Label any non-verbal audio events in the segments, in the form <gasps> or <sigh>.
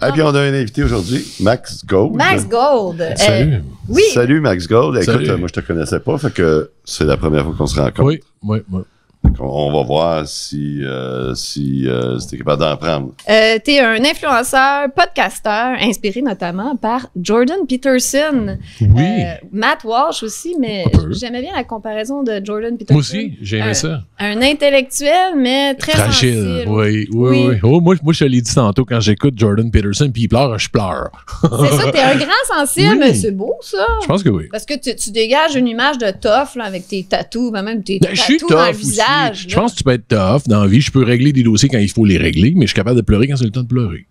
Ah, bien, on a un invité aujourd'hui, Max Gold. Max Gold. Euh, Salut. oui. Salut, Max Gold. Écoute, euh, moi, je te connaissais pas, fait que c'est la première fois qu'on se rencontre. Oui, oui, oui on va voir si, euh, si euh, capable d'en prendre. Euh, tu es un influenceur, podcasteur, inspiré notamment par Jordan Peterson. Oui. Euh, Matt Walsh aussi, mais j'aimais bien la comparaison de Jordan Peterson. Moi aussi, j'aimais ça. Un intellectuel, mais très fragile. Oui, oui, oui. Oh, moi, moi, je l'ai dit tantôt quand j'écoute Jordan Peterson, puis il pleure, je pleure. C'est ça, t'es un <laughs> grand sensible, mais c'est beau ça. Je pense que oui. Parce que tu, dégages une image de tough là, avec tes tatous, même tes ben, dans le visage. Je pense que tu peux être tough dans la vie. Je peux régler des dossiers quand il faut les régler, mais je suis capable de pleurer quand c'est le temps de pleurer.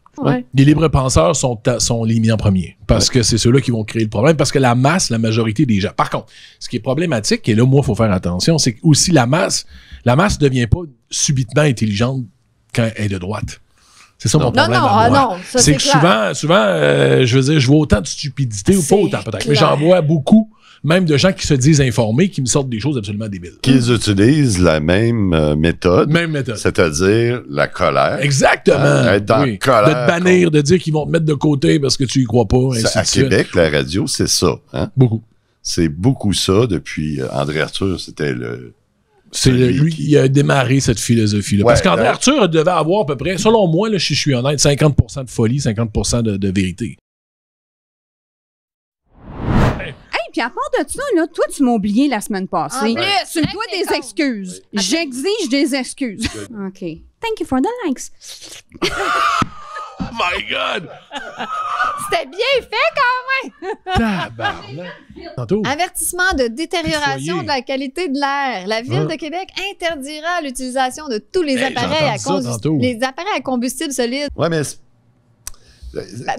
Les libres penseurs sont, sont les mis en premier parce que c'est ceux-là qui vont créer le problème parce que la masse, la majorité des gens. Par contre, ce qui est problématique, et là, moi, il faut faire attention, c'est que aussi la masse, la masse ne devient pas subitement intelligente quand elle est de droite. C'est ça mon problème. Non, à ah, non, c'est que souvent, souvent euh, je veux dire, je vois autant de stupidité ou pas autant peut-être, mais j'en vois beaucoup même de gens qui se disent informés, qui me sortent des choses absolument débiles. Qu'ils utilisent la même euh, méthode. Même méthode. C'est-à-dire la colère. Exactement. Euh, de te bannir, de dire qu'ils vont te mettre de côté parce que tu y crois pas. à Québec, la radio, c'est ça. Hein? Beaucoup. C'est beaucoup ça depuis euh, André Arthur, c'était le c'est lui qui a démarré cette philosophie-là. Parce qu'André hein? Arthur devait avoir à peu près, selon moi, si je suis honnête, 50% de folie, 50% de, vérité. Puis à part de ça, là, toi, tu m'as oublié la semaine passée. Ah, en plus, tu dois des excuses. J'exige des excuses. OK. Thank you for the likes. oh <laughs> my God! C'était bien fait quand même! Tabarnak! Tantôt. Avertissement de détérioration de la qualité de l'air. La ville ah. de Québec interdira l'utilisation de tous les appareils à combustible, les appareils à combustible solide. Ouais, mais. Mais ben,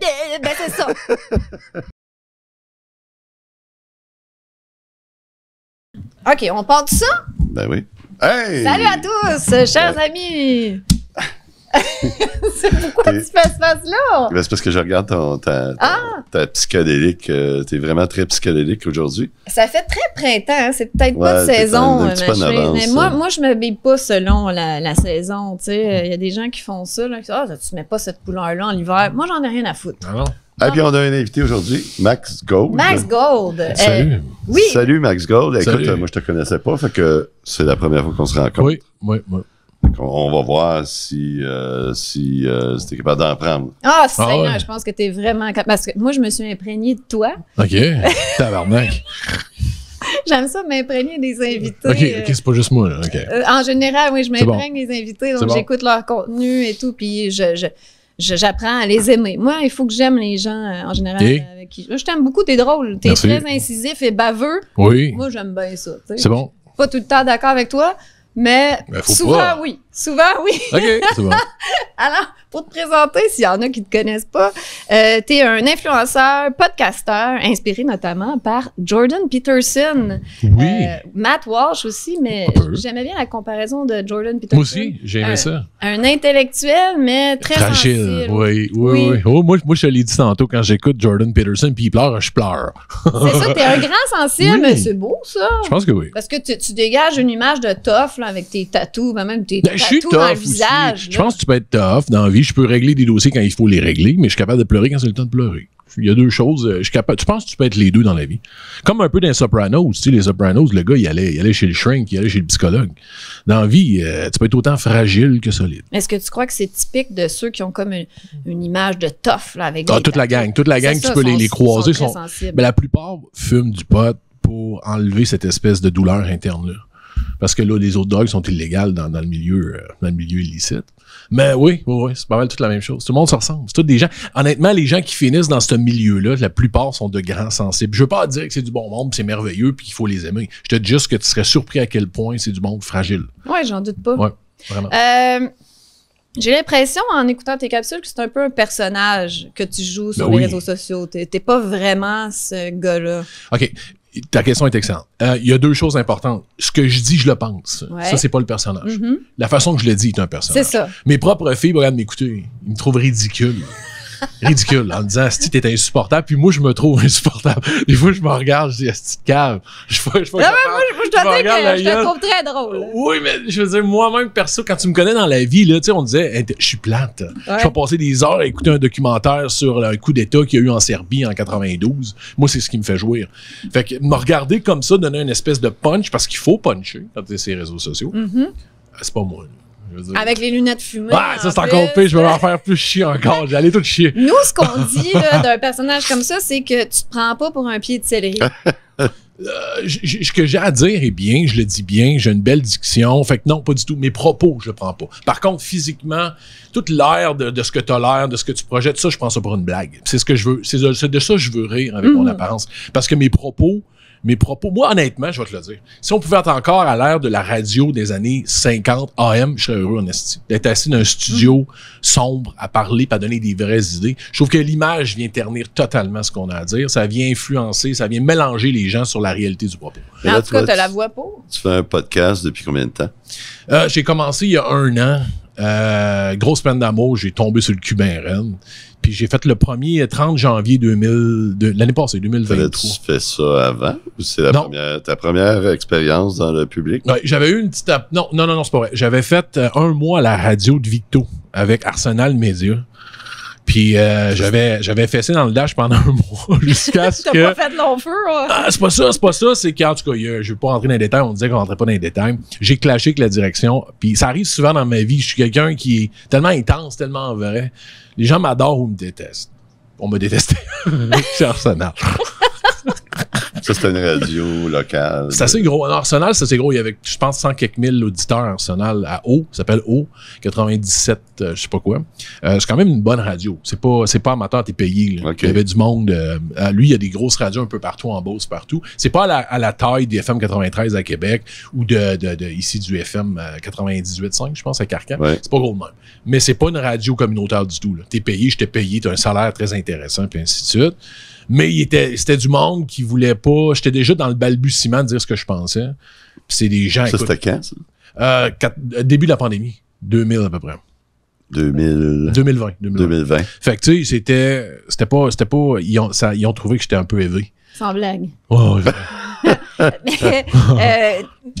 ben, ben, c'est ça. <laughs> OK, on part de ça? Ben oui. Hey! Salut à tous, chers amis! <laughs> c'est pourquoi tu fais ce face-là? Ben, c'est parce que je regarde ton, ta, ta, ah! psychodélique. Euh, t'es vraiment très psychédélique aujourd'hui. Ça fait très printemps. Hein, c'est peut-être pas de saison. mais moi, moi, je m'habille pas selon la, saison. Il y a des gens qui font ça. Là, ne ah, tu mets pas cette couleur-là en hiver. Moi, j'en ai rien à foutre. Ah et ah, puis on a un invité aujourd'hui, Max Gold. Max Gold. Euh, Salut. oui. Salut, Max Gold. Écoute, moi, je te connaissais pas, fait que c'est la première fois qu'on se rencontre. Oui, oui, oui. On va voir si, tu euh, si, euh, capable d'en prendre. Ah, c'est ah, je pense que tu es vraiment. capable. Parce que moi, je me suis imprégné de toi. OK. <laughs> Tabarnak. J'aime ça m'imprégner des invités. OK, okay c'est pas juste moi. Là. en général, oui, je m'imprègne des invités, donc j'écoute leur contenu et tout, puis je j'apprends à les aimer. Moi, il faut que j'aime les gens euh, en général avec qui. je t'aime beaucoup, t'es drôle, t'es très incisif et baveux. Oui. Moi, j'aime bien ça. C'est bon. Pas tout le temps d'accord avec toi, mais ben, souvent, oui. Souvent, oui. <laughs> OK, souvent. <laughs> Alors, pour te présenter, s'il y en a qui ne te connaissent pas, euh, tu es un influenceur, podcasteur, inspiré notamment par Jordan Peterson. Oui. Euh, Matt Walsh aussi, mais j'aimais bien la comparaison de Jordan Peterson. Moi aussi, j'aimais ça. Un intellectuel, mais très Fragile, oui, oui, oui, oh, moi, moi, je l'ai dit tantôt, quand j'écoute Jordan Peterson, puis il pleure, je pleure. c'est ça, tu es un grand sensible, mais c'est beau, ça. Je pense que oui. Parce que tu, dégages une image de tough avec tes tatous, même tes... Ben, je suis tough. Visage, je pense que tu peux être tough dans la vie. Je peux régler des dossiers quand il faut les régler, mais je suis capable de pleurer quand c'est le temps de pleurer. Il y a deux choses. Euh, je capable, tu penses que tu peux être les deux dans la vie. Comme un peu dans les Sopranos. les Sopranos, le gars, il allait, il chez le shrink, il allait chez le psychologue. Dans la vie, euh, tu peux être autant fragile que solide. Est-ce que tu crois que c'est typique de ceux qui ont comme une, image de tough, avec ah, toute la gang. Toute la gang, tu peux les, croiser. mais ben, la plupart fument du pot pour enlever cette espèce de douleur interne-là parce que là, les autres drogues sont illégales dans, le milieu, euh, milieu illicite. Mais oui, c'est pas mal toute la même chose. Tout le monde se ressemble. tous Honnêtement, les gens qui finissent dans ce milieu-là, la plupart sont de grands sensibles. Je veux pas dire que c'est du bon monde, c'est merveilleux, puis qu'il faut les aimer. Je te dis juste que tu serais surpris à quel point c'est du monde fragile. Oui, j'en doute pas. Euh, j'ai l'impression, en écoutant tes capsules, que c'est un peu un personnage que tu joues ben sur les réseaux sociaux. T'es pas vraiment ce gars-là. OK. Ta question est excellente. Euh, il y a deux choses importantes. Ce que je dis, je le pense. Ça, c'est pas le personnage. Mm-hmm. La façon que je le dis est un personnage. C'est ça. Mes propres filles, regarde m'écouter. Ils me trouvent ridicule ridicule en disant si t'es insupportable puis moi je me trouve insupportable des <laughs> fois je me regarde je dis asti de cave je moi, je, te dis je te trouve très drôle oui mais je veux dire moi-même perso quand tu me connais dans la vie là tu on disait je suis plate je peux passer des heures à écouter un documentaire sur un coup d'état qu'il y a eu en Serbie en 92 moi c'est ce qui me fait jouir fait que me regarder comme ça donner une espèce de punch parce qu'il faut puncher dans ces réseaux sociaux mm-hmm. c'est pas moi avec les lunettes fumées. Ouais, ça, c'est encore pire. Je vais m'en faire plus chier encore. J'allais tout chier. Nous, ce qu'on dit d'un personnage comme ça, c'est que tu te prends pas pour un pied de céleri. <laughs> Euh, ce que j'ai à dire est bien, je le dis bien, j'ai une belle diction. Fait que non, pas du tout. Mes propos, je le prends pas. Par contre, physiquement, toute l'air de, ce que tu as l'air, de ce que tu projettes, ça, je prends ça pour une blague. C'est ce que je veux. C'est de, ça que je veux rire avec mon mhm. apparence. Parce que mes propos, mes propos. Moi, honnêtement, je vais te le dire. Si on pouvait être encore à l'ère de la radio des années 50 AM, je serais heureux, en D'être assis dans un studio sombre à parler, pas donner des vraies idées. Je trouve que l'image vient ternir totalement ce qu'on a à dire. Ça vient influencer, ça vient mélanger les gens sur la réalité du propos. Mais en tout cas, tu la voix pour. Tu fais un podcast depuis combien de temps? Euh, j'ai commencé il y a un an. Euh, grosse peine d'amour, j'ai tombé sur le Cubain Rennes. Puis j'ai fait le premier 30 janvier 2000, l'année passée, 2023. Tu fait ça avant ou c'est ta première expérience dans le public? j'avais eu une petite... Non, non, non, non c'est pas vrai. J'avais fait euh, un mois à la radio de Victo avec Arsenal Media puis euh, j'avais fessé dans le dash pendant <laughs> un mois jusqu'à ce que. T'as pas fait de long feu. Hein? Ah, c'est pas ça, c'est pas ça. C'est qu'en tout cas, je je vais pas rentrer dans les détails. On disait qu'on rentrait pas dans les détails. J'ai clashé avec la direction. Puis ça arrive souvent dans ma vie. Je suis quelqu'un qui est tellement intense, tellement vrai. Les gens m'adorent ou me détestent. On me détestait. <laughs> C'est Arsenal. Ça, c'est une radio locale. C'est assez gros. En Arsenal, c'est assez gros. Il y avait, je pense, 100 quelques mille auditeurs Arsenal à O. Ça s'appelle O. 97, je euh, je sais pas quoi. Euh, c'est quand même une bonne radio. C'est pas, c'est pas amateur, t'es payé. Il y avait du monde. Euh, lui, il y a des grosses radios un peu partout en Beauce, partout. C'est pas à la, taille du FM 93 à Québec ou de, ici du FM 98.5, je pense, à Carcan. C'est pas gros de même. Mais c'est pas une radio communautaire du tout. T'es payé, je t'ai payé, t'as un salaire très intéressant, puis ainsi de suite. Mais c'était du monde qui voulait pas. J'étais déjà dans le balbutiement de dire ce que je pensais. Puis c'est des gens. Ça, c'était quand, euh, euh, début de la pandémie, 2000 à peu près. 2000... 2020, 2020. Fait que, tu sais, c'était, c'était pas, c'était pas, ils ont, ça, ils ont trouvé que j'étais un peu éveillé. Sans blague. Oh, <laughs>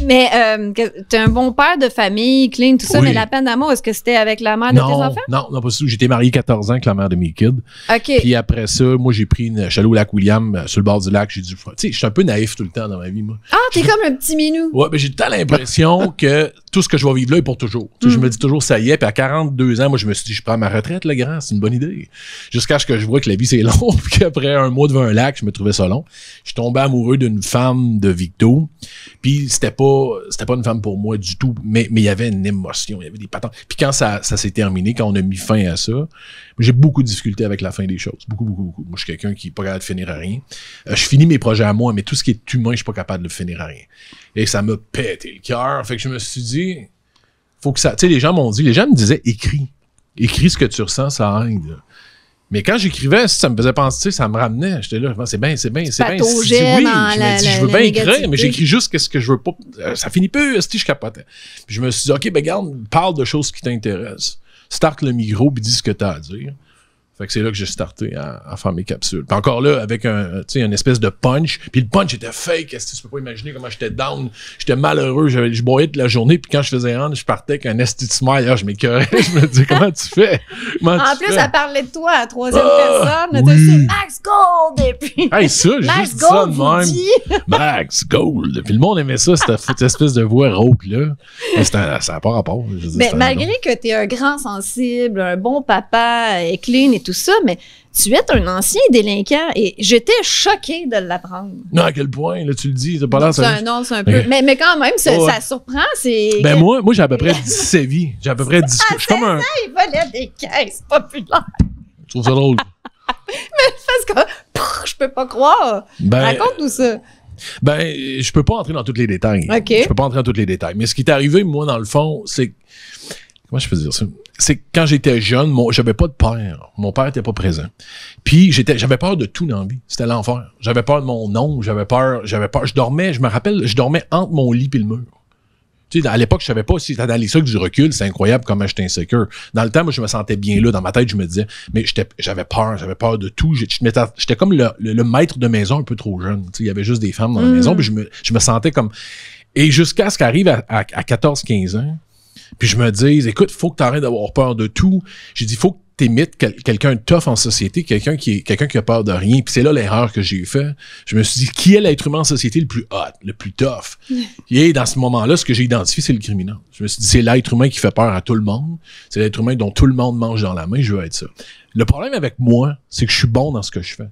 mais, euh, euh tu un bon père de famille, clean, tout ça, mais la peine d'amour, est-ce que c'était avec la mère de tes enfants? Non, non, pas du tout J'étais marié 14 ans avec la mère de mes kids. OK. Puis après ça, moi, j'ai pris une chaloupe lac William euh, sur le bord du lac. J'ai dû. Tu sais, je suis un peu naïf tout le temps dans ma vie, moi. Ah, t'es comme un petit minou. Ouais, mais j'ai tout l'impression <laughs> que tout ce que je vais vivre là est pour toujours. Je mm. me dis toujours, ça y est. Puis à 42 ans, moi, je me suis dit, je prends ma retraite, le grand, c'est une bonne idée. Jusqu'à ce que je vois que la vie, c'est <laughs> long. puis qu'après un mois devant un lac, je me trouvais ça long. Je suis tombé amoureux d'une femme de Victo. Puis c'était pas c'était pas une femme pour moi du tout, mais mais il y avait une émotion, il y avait des patentes. Puis quand ça, ça s'est terminé, quand on a mis fin à ça, j'ai beaucoup de difficultés avec la fin des choses, beaucoup beaucoup beaucoup. Moi je suis quelqu'un qui n'est pas capable de finir à rien. Euh, je finis mes projets à moi, mais tout ce qui est humain, je suis pas capable de le finir à rien. Et ça m'a pété le cœur, fait que je me suis dit faut que ça, tu sais les gens m'ont dit, les gens me disaient écris. Écris ce que tu ressens, ça aide. Mais quand j'écrivais, ça me faisait penser, ça me ramenait. J'étais là, c'est bien, c'est bien, c'est bien. Oui, je, me dis, je veux bien écrire, mais j'écris juste ce que je veux pas. Euh, ça finit peu, que je capotais. je me suis dit, OK, ben garde, parle de choses qui t'intéressent. Start le micro, puis dis ce que tu as à dire. Fait que c'est là que j'ai starté à, faire mes capsules. Puis encore là, avec un, une espèce de punch. Puis le punch était fake. Est-ce que tu peux pas imaginer comment j'étais down? J'étais malheureux. Je boyais toute la journée. Puis quand je faisais rendre, je partais avec un esthétisme smile. Je m'écœurais. <laughs> Je me disais, comment tu fais? en plus, elle parlait de toi à la troisième ah, personne. Oui. Dit, Max Gold! Et puis. <laughs> Hey, ça, Max Gold. Puis le monde aimait ça, cette, cette espèce de voix rauque-là. Ça n'a pas rapport. Mais ben, malgré que tu es un grand sensible, un bon papa, clean et tout tout ça, mais tu es un ancien délinquant et j'étais choquée de l'apprendre. Non, à quel point, là, tu le dis, c'est pas l'air... c'est un peu... Mais, mais quand même, ça, surprend, c'est... Ben moi, moi j'ai à peu près 17 <laughs> vies. J'ai à peu près 10... Je suis comme un... Ah, ça, il volait des caisses populaires. Je trouve ça drôle. <laughs> mais parce que... Je peux pas croire. Ben, Raconte-nous ça. Ben, je peux pas entrer dans tous les détails. OK. Je peux pas entrer dans tous les détails. Mais ce qui est arrivé, moi, dans le fond, c'est moi, je peux dire ça? C'est quand j'étais jeune, j'avais pas de père. Mon père n'était pas présent. Puis j'étais, j'avais peur de tout dans la vie. C'était l'enfer. J'avais peur de mon nom. j'avais peur, j'avais peur. Je dormais, je me rappelle, je dormais entre mon lit et le mur. Tu à l'époque, je ne savais pas si dans les que du recul, c'est incroyable comment j'étais insécure. Dans le temps, moi, je me sentais bien là. Dans ma tête, je me disais, mais j'avais peur, j'avais peur de tout. J'étais comme le, maître de maison un peu trop jeune. Tu il y avait juste des femmes dans la mm. maison, puis je me, sentais comme. Et jusqu'à ce qu'arrive à 14-15 ans, puis je me dis, écoute, faut que tu arrêtes d'avoir peur de tout. J'ai dit, faut que tu émettes quelqu'un de tough en société, quelqu'un qui quelqu'un qui a peur de rien. Puis c'est là l'erreur que j'ai faite. Je me suis dit, qui est l'être humain en société le plus hot, le plus tough? <laughs> Et dans ce moment-là, ce que j'ai identifié, c'est le criminel. Je me suis dit, c'est l'être humain qui fait peur à tout le monde. C'est l'être humain dont tout le monde mange dans la main. Je veux être ça. Le problème avec moi, c'est que je suis bon dans ce que je fais.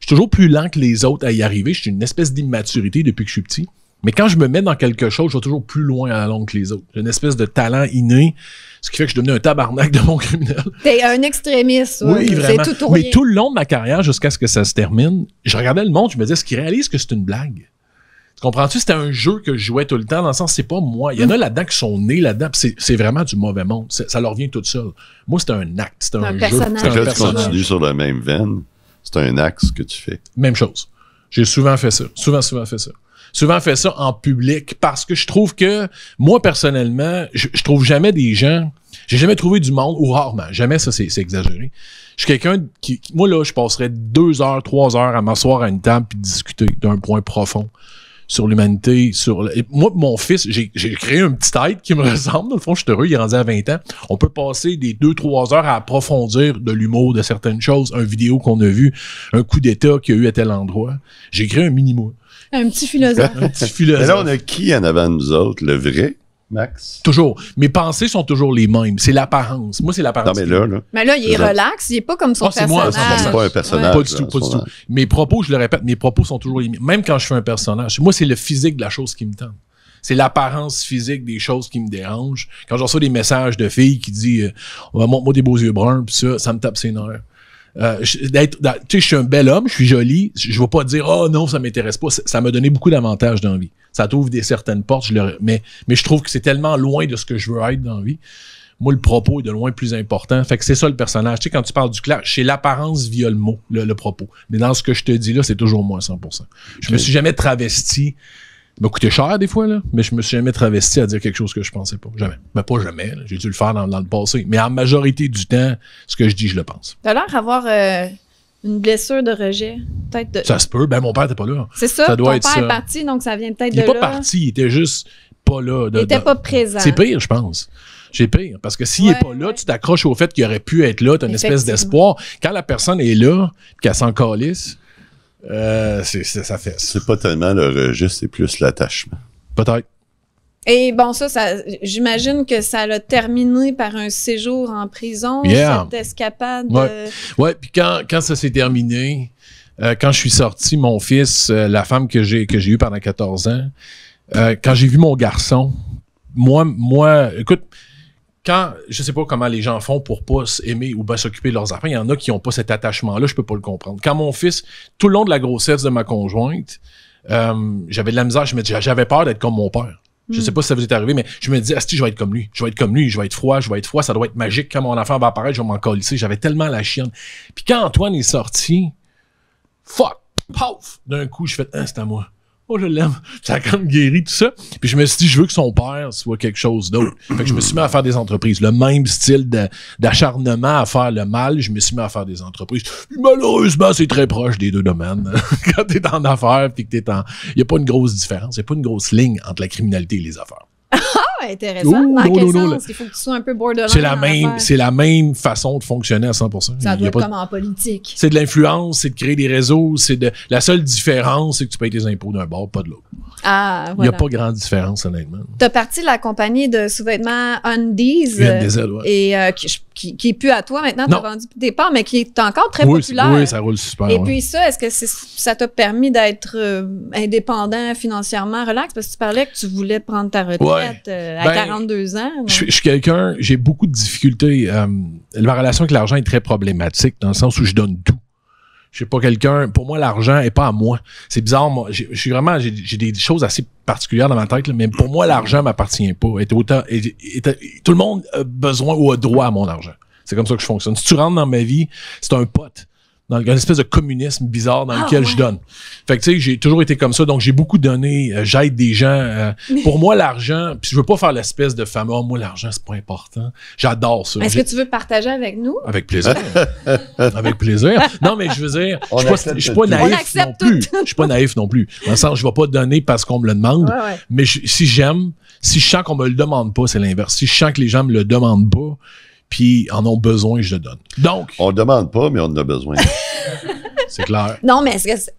Je suis toujours plus lent que les autres à y arriver. J'ai une espèce d'immaturité depuis que je suis petit. Mais quand je me mets dans quelque chose, je vais toujours plus loin à la longue que les autres. J'ai une espèce de talent inné, ce qui fait que je suis un tabarnak de mon criminel. T'es un extrémiste. Oui, vraiment. Tout Mais tout le long de ma carrière, jusqu'à ce que ça se termine, je regardais le monde, je me disais, est-ce qu'ils réalisent que c'est une blague? Tu comprends-tu? C'était un jeu que je jouais tout le temps, dans le sens, c'est pas moi. Il y en a là-dedans qui sont nés là-dedans, c'est vraiment du mauvais monde. Ça leur vient tout seul. Moi, c'était un acte, c'était un, personnage. jeu. tu continues sur la même veine. C'est un axe que tu fais. Même chose. J'ai souvent fait ça. Souvent, souvent fait ça souvent fait ça en public parce que je trouve que moi personnellement, je, trouve jamais des gens, j'ai jamais trouvé du monde ou rarement, jamais ça c'est exagéré. Je suis quelqu'un qui, moi là, je passerais deux heures, trois heures à m'asseoir à une table puis discuter d'un point profond sur l'humanité, sur moi mon fils, j'ai créé un petit tête qui me <laughs> ressemble dans le fond, je suis heureux, il est rendu à 20 ans. On peut passer des deux, trois heures à approfondir de l'humour de certaines choses, un vidéo qu'on a vu, un coup d'état qu'il y a eu à tel endroit. J'ai créé un mini moi un petit philosophe. <laughs> un petit philosophe. Mais là, on a qui en avant de nous autres? Le vrai? Max? Toujours. Mes pensées sont toujours les mêmes. C'est l'apparence. Moi, c'est l'apparence. Non, mais là, il est relax. Il n'est pas comme son ah, personnage. C'est moi, pas un personnage. Pas du tout, pas du tout. Mes propos, je le répète, mes propos sont toujours les mêmes. Même quand je fais un personnage, moi, c'est le physique de la chose qui me tente. C'est l'apparence physique des choses qui me dérangent. Quand je reçois des messages de filles qui disent euh, Montre-moi des beaux yeux bruns, ça, ça me tape ses nerfs. Euh, d'être, tu sais, je suis un bel homme, je suis joli, je ne vais pas dire, oh non, ça m'intéresse pas. Ça m'a donné beaucoup d'avantages dans la vie. Ça t'ouvre des certaines portes, je le, mais, mais je trouve que c'est tellement loin de ce que je veux être dans la vie. Moi, le propos est de loin plus important. Fait que c'est ça le personnage. Tu sais, quand tu parles du clash, c'est l'apparence via le mot, le, propos. Mais dans ce que je te dis là, c'est toujours moi 100%. Je me suis jamais travesti. Ça m'a coûté cher des fois, là, mais je me suis jamais travesti à dire quelque chose que je pensais pas. Jamais. Mais ben, pas jamais. J'ai dû le faire dans, le passé. Mais en majorité du temps, ce que je dis, je le pense. T'as l'air avoir euh, une blessure de rejet. Peut-être de... Ça se peut. Ben, mon père n'était pas là. C'est ça. ça ton père est parti, donc ça vient peut-être de là. Il n'est pas parti. Il était juste pas là. il n'était pas présent. C'est pire, je pense. C'est pire. Parce que s'il n'est pas là, tu t'accroches au fait qu'il aurait pu être là. Tu as une espèce d'espoir. Quand la personne est là, qu'elle s'en calisse, euh, c'est, pas tellement le registre, c'est plus l'attachement. Peut-être. Et bon, ça, j'imagine que ça l'a terminé par un séjour en prison, cette escapade. Ouais, puis quand, ça s'est terminé, euh, quand je suis sorti, mon fils, euh, la femme que j'ai que j'ai eue pendant 14 ans, quand j'ai vu mon garçon, moi, moi, écoute, quand je sais pas comment les gens font pour pas aimer ou pas s'occuper de leurs enfants, il y en a qui n'ont pas cet attachement-là, je peux pas le comprendre. Quand mon fils, tout le long de la grossesse de ma conjointe, euh, j'avais de la misère, je me disais, j'avais peur d'être comme mon père. Je sais hmm. pas si ça vous est arrivé, mais je me disais, si je vais être comme lui, je vais être comme lui, je vais être froid, je vais être froid, ça doit être magique. Quand mon enfant va apparaître, je vais m'en colisser. J'avais tellement la chienne. Puis quand Antoine est sorti, fuck, paf, d'un coup, je fais, ah, c'est à moi oh je l'aime ça a même guéri tout ça puis je me suis dit je veux que son père soit quelque chose d'autre fait que je me suis mis à faire des entreprises le même style d'acharnement à faire le mal je me suis mis à faire des entreprises malheureusement c'est très proche des deux domaines <laughs> quand t'es en affaires puis que t'es en il y a pas une grosse différence il y a pas une grosse ligne entre la criminalité et les affaires <laughs> intéressant. Il faut que tu sois un peu borderline. C'est la, même, c'est la même façon de fonctionner à 100 Ça doit être comme en politique. C'est de l'influence, c'est de créer des réseaux. C'est de... La seule différence, c'est que tu payes tes impôts d'un bord, pas de l'autre. Ah, Il n'y a pas grande différence, honnêtement. Tu as parti de la compagnie de sous-vêtements Undies. Et euh, qui, est plus à toi maintenant. Tu as vendu des parts, mais qui est encore très populaire. Oui, ça roule super. Et puis ça, est-ce que ça t'a permis d'être euh, indépendant financièrement, relax? Parce que tu parlais que tu voulais prendre ta retraite. Euh, euh, à 42 ben, ans. Je, suis quelqu'un, j'ai beaucoup de difficultés. Euh, ma relation avec l'argent est très problématique dans le sens où je donne tout. Je suis pas quelqu'un. Pour moi, l'argent est pas à moi. C'est bizarre. Moi, je suis vraiment. J'ai des choses assez particulières dans ma tête, mais pour moi, l'argent m'appartient pas. tout le monde a besoin ou a droit à mon argent. C'est comme ça que je fonctionne. Si tu rentres dans ma vie, c'est un pote dans une espèce de communisme bizarre dans ah, lequel je donne. Fait que tu sais, j'ai toujours été comme ça, donc j'ai beaucoup donné, euh, j'aide des gens. Euh, pour moi, l'argent, puis je veux pas faire l'espèce de fameux oh, « moi l'argent c'est pas important. J'adore ça. Est-ce que tu veux partager avec nous Avec plaisir. <laughs> avec plaisir. Non, mais je veux dire, je suis pas, naïf non plus. Je suis pas naïf non plus. Dans je vais pas donner parce qu'on me le demande. Mais si j'aime, si je sens qu'on me le demande pas, c'est l'inverse. Si je sens que les gens me le demandent pas puis en ont besoin, je le donne. Donc. On ne demande pas, mais on en a besoin. <laughs> c'est clair. Non, mais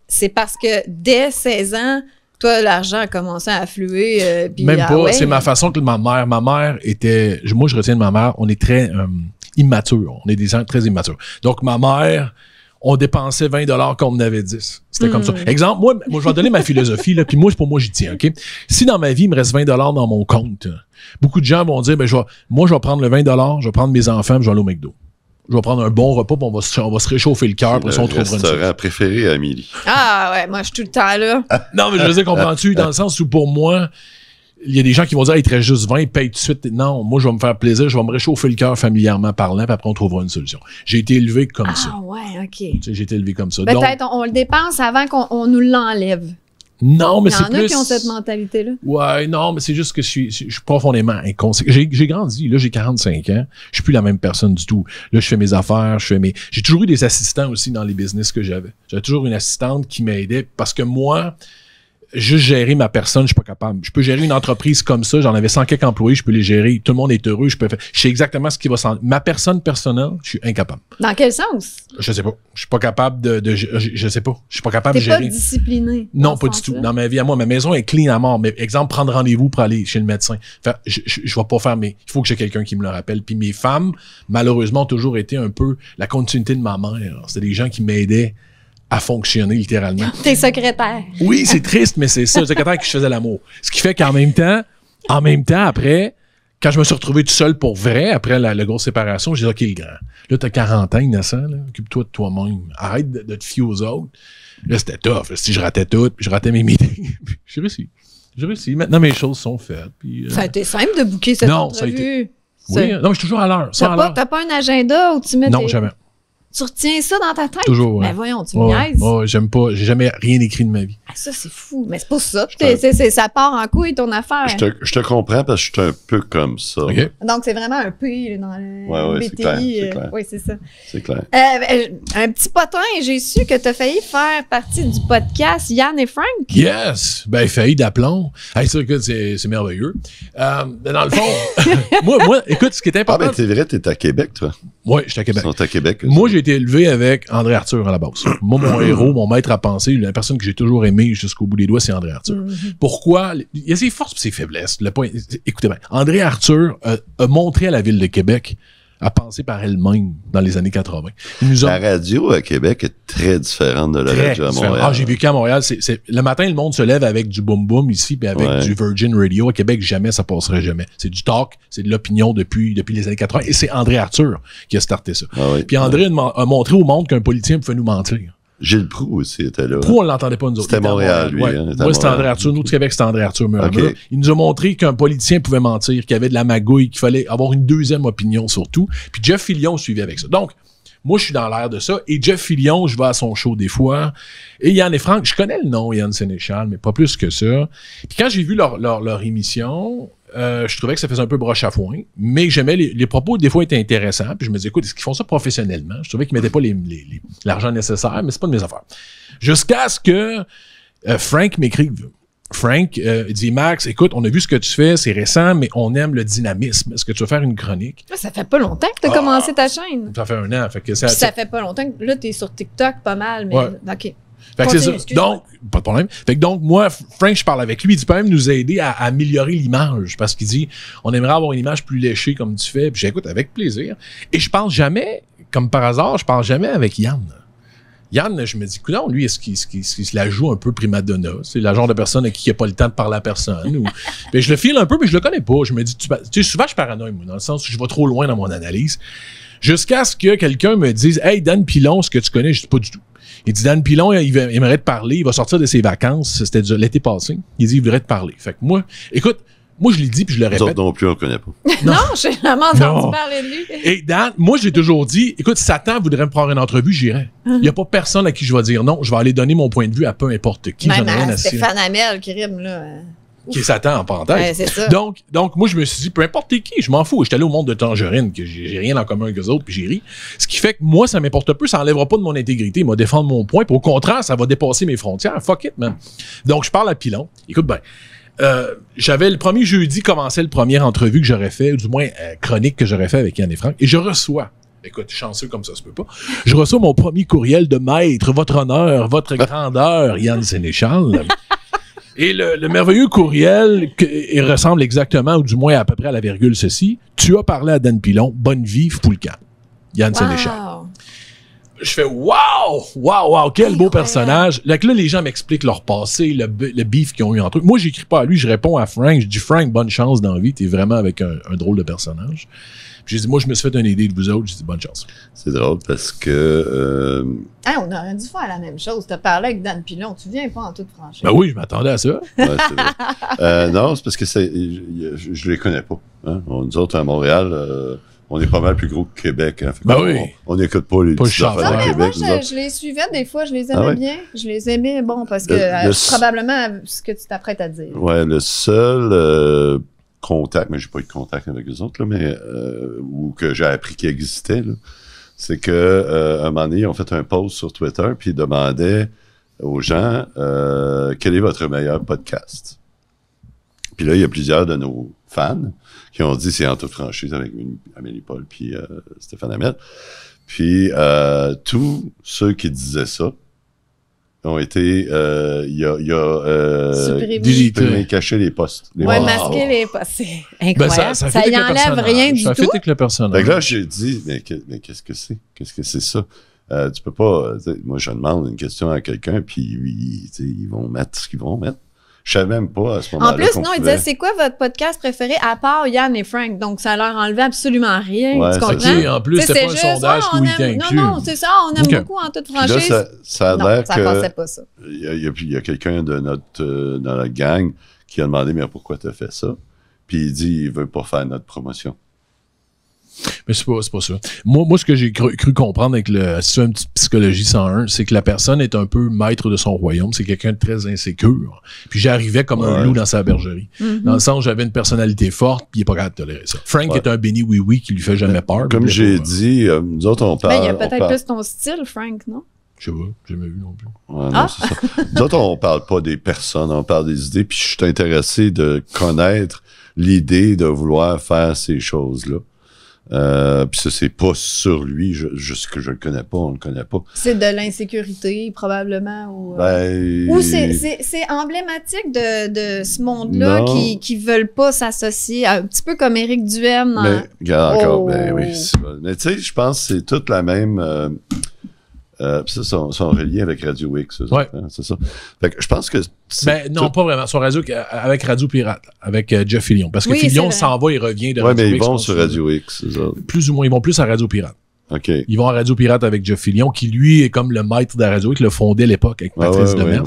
c'est parce que dès 16 ans, toi, l'argent a commencé à affluer. Euh, Même ah pas. C'est ma façon que ma mère. Ma mère était. Moi, je retiens de ma mère. On est très euh, immature. On est des gens très immatures. Donc, ma mère, on dépensait 20 qu'on on avait 10. C'était comme ça. Hmm. Exemple, moi, je vais donner ma philosophie, là, puis moi, pour moi, j'y tiens, OK? Si dans ma vie, il me reste 20 dollars dans mon compte, beaucoup de gens vont dire, ben, je moi, je vais prendre le 20 dollars, je vais prendre mes enfants, je vais aller au McDo je vais prendre un bon repas, puis on va se, réchauffer le cœur, pour ça, on trouvera une solution. préféré, Amélie. Ah ouais, moi, je suis tout le temps là. non, mais je veux dire, comprends-tu, dans le sens où pour moi, il y a des gens qui vont dire, il te juste 20, paye tout de suite. Non, moi, je vais me faire plaisir, je vais me réchauffer le cœur familièrement parlant, puis après, on trouvera une solution. J'ai été élevé comme ça. Ah, ouais, OK. J'ai été élevé comme ça. Ben, peut-être on, le dépense avant qu'on nous l'enlève. Non, mais c'est plus... Il y en a qui ont cette mentalité-là. Ouais, non, mais c'est juste que je suis, profondément inconscient. J'ai grandi, là, j'ai 45 ans. Je suis plus la même personne du tout. Là, je fais mes affaires, je fais mes... J'ai toujours eu des assistants aussi dans les business que j'avais. J'avais toujours une assistante qui m'aidait parce que moi, juste gérer ma personne, je suis pas capable. Je peux gérer une entreprise comme ça, j'en avais 100 quelques employés, je peux les gérer, tout le monde est heureux, je peux faire, sais exactement ce qui va s'en... Ma personne personnelle, je suis incapable. Dans quel sens? Je sais pas. Je suis pas capable de, je, sais pas. Je suis pas capable de gérer. pas discipliné. Non, pas du tout. Dans ma vie à moi, ma maison est clean à mort. Mais exemple, prendre rendez-vous pour aller chez le médecin. je, je, vais pas faire mais Il faut que j'ai quelqu'un qui me le rappelle. Puis mes femmes, malheureusement, ont toujours été un peu la continuité de ma mère. C'était des gens qui m'aidaient à fonctionner littéralement. <gasps> T'es secrétaire. Oui, c'est triste, mais c'est ça, le secrétaire qui faisait l'amour. Ce qui fait qu'en même temps, en même temps, après, quand je me suis retrouvé tout seul pour vrai, après la, grosse séparation, j'ai dit, OK, le grand, là, t'as 40 ans, innocent, occupe-toi de toi-même. Arrête de, te fier aux autres. Là, c'était tough. si je ratais tout, je ratais mes meetings, <laughs> j'ai réussi. J'ai réussi. Maintenant, mes choses sont faites. Euh, ça a été simple de bouquer cette non, entrevue. Ça a non, je suis toujours à l'heure. T'as pas, pas, un agenda où tu mets Non, jamais. Tu retiens ça dans ta tête? Toujours. Mais ben voyons, tu ouais, me j'aime pas, j'ai jamais rien écrit de ma vie. Ah, ça, c'est fou. Mais c'est pas ça. ça part en couille, ton affaire. Je te, comprends parce que je suis un peu comme ça. Donc, c'est vraiment un P dans le ouais, euh, Clair, oui, c'est ça. C'est clair. Euh, ben, un petit potin, j'ai su que tu as failli faire partie du podcast Yann et Frank. Yes! Ben, failli d'aplomb. écoute, c'est merveilleux. Euh, dans le fond, <laughs> <laughs> moi, moi, écoute, ce qui est important. Ah, ben, c'est vrai, es à Québec, toi. Oui, je suis à Québec. Tu es à Québec. Moi, élevé avec André Arthur à la base. Moi, mon mm-hmm. héros, mon maître à penser, la personne que j'ai toujours aimé jusqu'au bout des doigts, c'est André Arthur. Mm-hmm. Pourquoi? Il y a ses forces et ses faiblesses. Le point, écoutez bien, André Arthur euh, a montré à la ville de Québec à penser par elle-même dans les années 80. La radio à Québec est très différente de la radio à Montréal. Ah, j'ai vu qu'à Montréal, c'est, le matin, le monde se lève avec du boom boom ici, puis avec du Virgin Radio. À Québec, jamais ça passerait jamais. C'est du talk, c'est de l'opinion depuis, depuis les années 80. Et c'est André Arthur qui a starté ça. Ah puis André a montré au monde qu'un politicien peut nous mentir. Gilles Proux aussi était là. Proux, on l'entendait pas, nous autres. C'était Montréal, lui. Hein, moi, c'était André Arthur. Nous, du Québec, c'était André Arthur Il nous a montré qu'un politicien pouvait mentir, qu'il y avait de la magouille, qu'il fallait avoir une deuxième opinion sur tout. Puis Jeff Fillion suivait avec ça. Donc, moi, je suis dans l'air de ça. Et Jeff Fillion, je vais à son show des fois. Et Yann et Franck, je connais le nom Yann Sénéchal, mais pas plus que ça. Puis quand j'ai vu leur, leur, leur émission, euh, je trouvais que ça faisait un peu broche à foin, mais j'aimais les, propos, des fois, étaient intéressants. Puis je me disais, écoute, est-ce qu'ils font ça professionnellement? Je trouvais qu'ils mettaient pas l'argent nécessaire, mais c'est pas de mes affaires. Jusqu'à ce que euh, Frank m'écrive. Frank euh, dit Max, écoute, on a vu ce que tu fais, c'est récent, mais on aime le dynamisme. Est-ce que tu veux faire une chronique ah, Ça fait pas longtemps que tu as ah, commencé ta chaîne. Ça fait un an. ça, fait pas longtemps que là, tu es sur TikTok pas mal, mais OK. Fait Donc, pas de problème. Fait donc, moi, Frank, je parle avec lui. Il dit, peut même nous aider à, améliorer l'image parce qu'il dit, on aimerait avoir une image plus léchée comme tu fais. Puis j'écoute avec plaisir. Et je parle jamais, comme par hasard, je parle jamais avec Yann. Yann, je me dis, non, lui, est-ce qu'il se la joue un peu primadonna? C'est le genre de personne à qui il n'a pas le temps de parler à personne. <laughs> mais je le file un peu, mais je le connais pas. Je me dis, tu, souvent, je suis dans le sens où je vais trop loin dans mon analyse. Jusqu'à ce que quelqu'un me dise, hey, Dan Pilon, ce que tu connais, je ne dis pas du tout. Il dit Dan Pilon, il, aimerait te parler, il va sortir de ses vacances, c'était l'été passé. Il dit il voudrait te parler. Fait que moi, écoute, moi, je l'ai dit puis je le répète. autres non plus, on ne connaît pas. <laughs> Non, j'ai jamais entendu parler de lui. Et Dan, moi, j'ai toujours dit, écoute, Satan voudrait me prendre une entrevue, j'irai. Hein? Il n'y a pas personne à qui je vais dire non. Je vais aller donner mon point de vue à peu importe qui. Même ben, ben, à Stéphane Amel, qui là qui s'attend en parenthèse. Donc, donc, moi, je me suis dit, peu importe qui, je m'en fous. J'étais allé au monde de Tangerine, que j'ai rien en commun avec eux autres, puis j'ai ri. Ce qui fait que moi, ça m'importe peu, ça enlèvera pas de mon intégrité, il m'a défendre mon point. Puis au contraire, ça va dépasser mes frontières. Fuck it, man. Donc, je parle à Pilon. Écoute, ben, euh, j'avais le premier jeudi commencé le première entrevue que j'aurais fait, ou du moins euh, chronique que j'aurais fait avec Yann et Franck, et je reçois écoute, chanceux comme ça se peut pas. Je reçois mon premier courriel de maître, votre honneur, votre grandeur, Yann Sénéchal. Et le, merveilleux courriel, il ressemble exactement, ou du moins à peu près à la virgule, ceci. Tu as parlé à Dan Pilon, bonne vie, Foulcan. Yann wow. Je fais Wow! Wow, wow, quel beau personnage! Là, les gens m'expliquent leur passé, le, bif beef qu'ils ont eu entre eux. Moi, j'écris pas à lui, je réponds à Frank, je dis Frank, bonne chance dans la vie, t'es vraiment avec un drôle de personnage. J'ai dit, moi, je me suis fait une idée de vous autres. J'ai dit, bonne chance. C'est drôle parce que. Euh, on aurait dû faire la même chose. Tu as parlé avec Dan Pilon. Tu viens pas en toute franchise. Ben oui, je m'attendais à ça. <laughs> Euh, non, c'est parce que je les connais pas. Hein. on Nous autres, à Montréal. Euh, on est pas mal plus gros que Québec. bah oui. On n'écoute pas les choses de ah, Québec, moi, je, je, les suivais des fois, je les ah aimais bien. Je les aimais, bon, parce que probablement ce que tu t'apprêtes à dire. Ouais, le seul contact, mais j'ai pas eu de contact avec les autres, mais euh, ou que j'ai appris qu'il existait, c'est que euh, un moment donné, ils ont fait un post sur Twitter puis ils demandaient aux gens euh, quel est votre meilleur podcast. Puis là, il y a plusieurs de nos fans qui ont dit c'est en toute franchise avec Amélie Paul puis Stéphane Amel. Puis tous ceux qui disaient ça, ont été, euh, il y a, il a euh, caché les postes. Les ouais, masquer les postes, c'est incroyable. Ben, ça, ça, enlève hein. rien du tout. Ça fait avec le personnage. là, hein. j'ai dit, mais, qu'est-ce que c'est? Qu'est-ce que c'est ça? Euh, tu peux pas. Euh, moi, je demande une question à quelqu'un, puis ils vont mettre ce qu'ils vont mettre. Je savais même pas à ce moment-là. En plus, non, il disait, c'est quoi votre podcast préféré à part Yann et Frank. Donc, ça leur enlevait absolument rien. tu comprends? En plus, c'est pas un sondage oh, Non, non, c'est ça. On aime beaucoup en toute franchise. Là, ça, ça, a Passait pas ça. Il y a, a quelqu'un de notre, euh, dans la gang qui a demandé mais pourquoi tu as fait ça? Puis il dit il veut pas faire notre promotion. Mais c'est pas, ça. Moi, ce que j'ai cru, comprendre avec le psychologie 101, c'est que la personne est un peu maître de son royaume. C'est quelqu'un de très insécure. Puis j'arrivais comme un loup dans sa bergerie. Mm-hmm. Dans le sens où j'avais une personnalité forte, puis il n'est pas capable de tolérer ça. Frank est un béni oui-oui qui lui fait jamais peur. Comme j'ai hein. dit, euh, nous autres, on parle. Ben, il y a peut-être plus ton style, Frank, non? Je sais pas, j'ai jamais vu non plus. ah. nous autres, on parle pas des personnes, on parle des idées. Puis je suis intéressé de connaître l'idée de vouloir faire ces choses-là. Euh, puis ça, c'est pas sur lui, je, juste que je le connais pas, on le connaît pas. C'est de l'insécurité, probablement. Ou, euh, ben, ou c'est, emblématique de, de ce monde-là qui, qui veulent pas s'associer, un petit peu comme Eric Duhem. Hein. Mais, encore, ben oui. Oh. Mais tu sais, je pense que c'est toute la même. Euh, euh, ça, sont, reliés avec Radio X. Hein, c'est ouais. ça. Fait que je pense que. Ben, non, pas vraiment. Sur Radio, euh, avec Radio Pirate, avec euh, Jeff Fillion. Parce que Fillion s'en va et revient de Radio ouais, Radio mais ils vont sur Radio X. Plus ou moins, ils vont plus à Radio Pirate. OK. Ils vont à Radio Pirate avec Jeff Fillion, qui lui est comme le maître de Radio X, le fondait à l'époque avec Patrice Demers.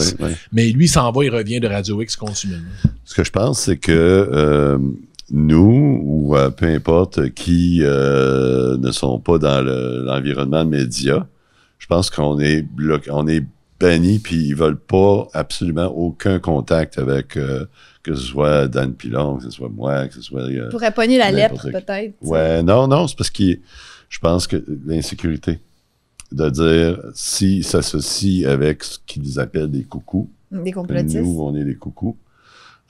mais lui s'en va et revient de Radio X continuellement. Ce que je pense, c'est que. Euh, nous ou peu importe qui ne sont pas dans l'environnement média, je pense qu'on est bloqué, on est banni, puis ils veulent pas absolument aucun contact avec euh, que ce soit Dan Pilon, que ce soit moi, que ce soit. Euh, Pourrait pogner la lèpre, peut-être. Ouais, non, non, c'est parce que je pense que l'insécurité, de dire s'ils s'associent avec ce qu'ils appellent des coucous. Des complotistes. Nous, on est des coucous.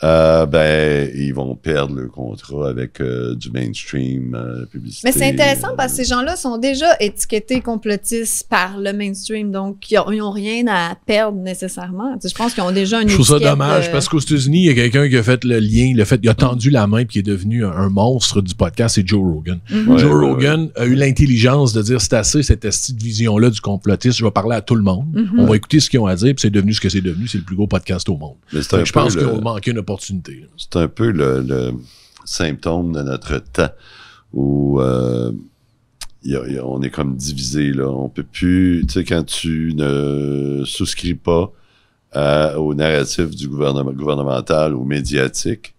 Euh, ben, ils vont perdre le contrat avec euh, du mainstream euh, publicité. Mais c'est intéressant parce que ces gens-là sont déjà étiquetés complotistes par le mainstream, donc ils n'ont rien à perdre nécessairement. je pense qu'ils ont déjà une. Je trouve ça dommage parce qu'aux États-Unis, il y a quelqu'un qui a fait le lien, le fait, il a tendu la main et qui est devenu un, monstre du podcast, c'est Joe Rogan. Mhm. Joe Rogan a eu l'intelligence de dire c'est assez cette petite vision-là du complotiste, je vais parler à tout le monde, mhm. on va écouter ce qu'ils ont à dire, puis c'est devenu ce que c'est devenu, c'est le plus gros podcast au monde. je pense qu'on manquait une c'est un peu le, symptôme de notre temps où euh, on est comme divisé. Là. On peut plus. Tu sais, quand tu ne souscris pas euh, aux au narratif du gouvernement, gouvernemental ou médiatique,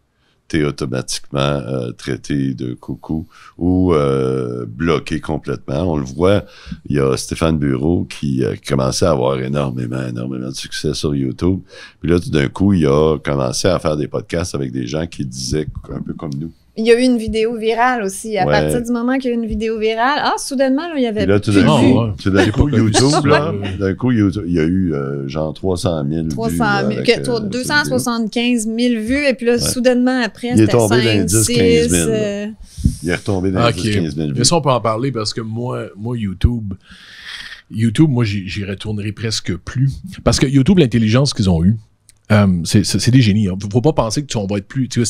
t'es automatiquement euh, traité de coucou ou euh, bloqué complètement. On le voit, il y a Stéphane Bureau qui a euh, commencé à avoir énormément, énormément de succès sur YouTube. Puis là, tout d'un coup, il a commencé à faire des podcasts avec des gens qui disaient un peu comme nous il y a eu une vidéo virale aussi. À partir du moment qu'il y a eu une vidéo virale, ah, soudainement, il y avait. Et là, d'un coup, YouTube, là, d'un coup, il y a eu euh, genre 300 000 vues. 275 000 euh, vues, et puis là, soudainement, après, c'était 5, dans euh, Il est retombé dans okay. 10, 15 000 vues. Mais ça, on peut en parler parce que moi, moi YouTube. YouTube, moi, j'y retournerai presque plus. Parce que YouTube, l'intelligence qu'ils ont eue, euh, c'est des génies. Il ne faut pas penser que tu en va être plus. Tu vois,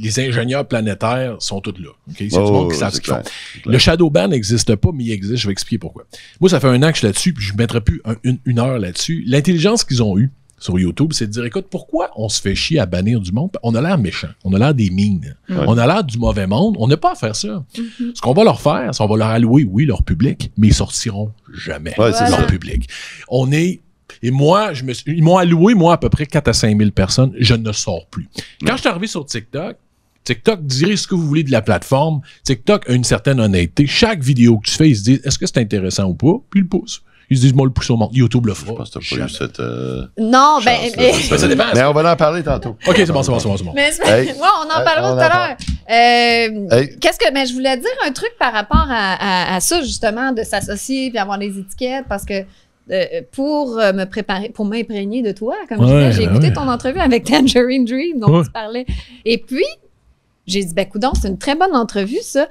les ingénieurs planétaires sont tous là. C'est le oh, qui ce font. Le shadow ban n'existe pas, mais il existe. Je vais expliquer pourquoi. Moi, ça fait un an que je suis là-dessus, puis je ne mettrai plus une, heure là-dessus. L'intelligence qu'ils ont eue sur YouTube, c'est de dire écoute, pourquoi on se fait chier à bannir du monde On a l'air méchant, on a l'air des mines, on a l'air du mauvais monde, on n'a pas à faire ça. Mm-hmm. Ce qu'on va leur faire, c'est qu'on va leur allouer, oui, leur public, mais ils sortiront jamais ouais, leur public. On est et moi, ils m'ont alloué, moi, à peu près 4 à 5 000 personnes. Je ne sors plus. Quand je suis arrivé sur TikTok, TikTok, dirait ce que vous voulez de la plateforme. TikTok a une certaine honnêteté. Chaque vidéo que tu fais, ils se disent est-ce que c'est intéressant ou pas Puis ils le poussent. Ils se disent, moi, le pouce au monde. YouTube le fera. Je que euh, non, ben. Mais... on va en parler tantôt. OK, c'est bon, c'est bon, c'est bon. bon. Mais on en parlera tout à l'heure. Euh, qu'est-ce que. Mais je voulais dire un truc par rapport à, ça, justement, de s'associer puis avoir des étiquettes, parce que euh, euh, pour euh, me préparer, pour m'imprégner de toi. Comme j'ai ben écouté ton entrevue avec <laughs> Tangerine Dream dont tu parlais. Et puis, j'ai dit, ben c'est une très bonne entrevue, ça.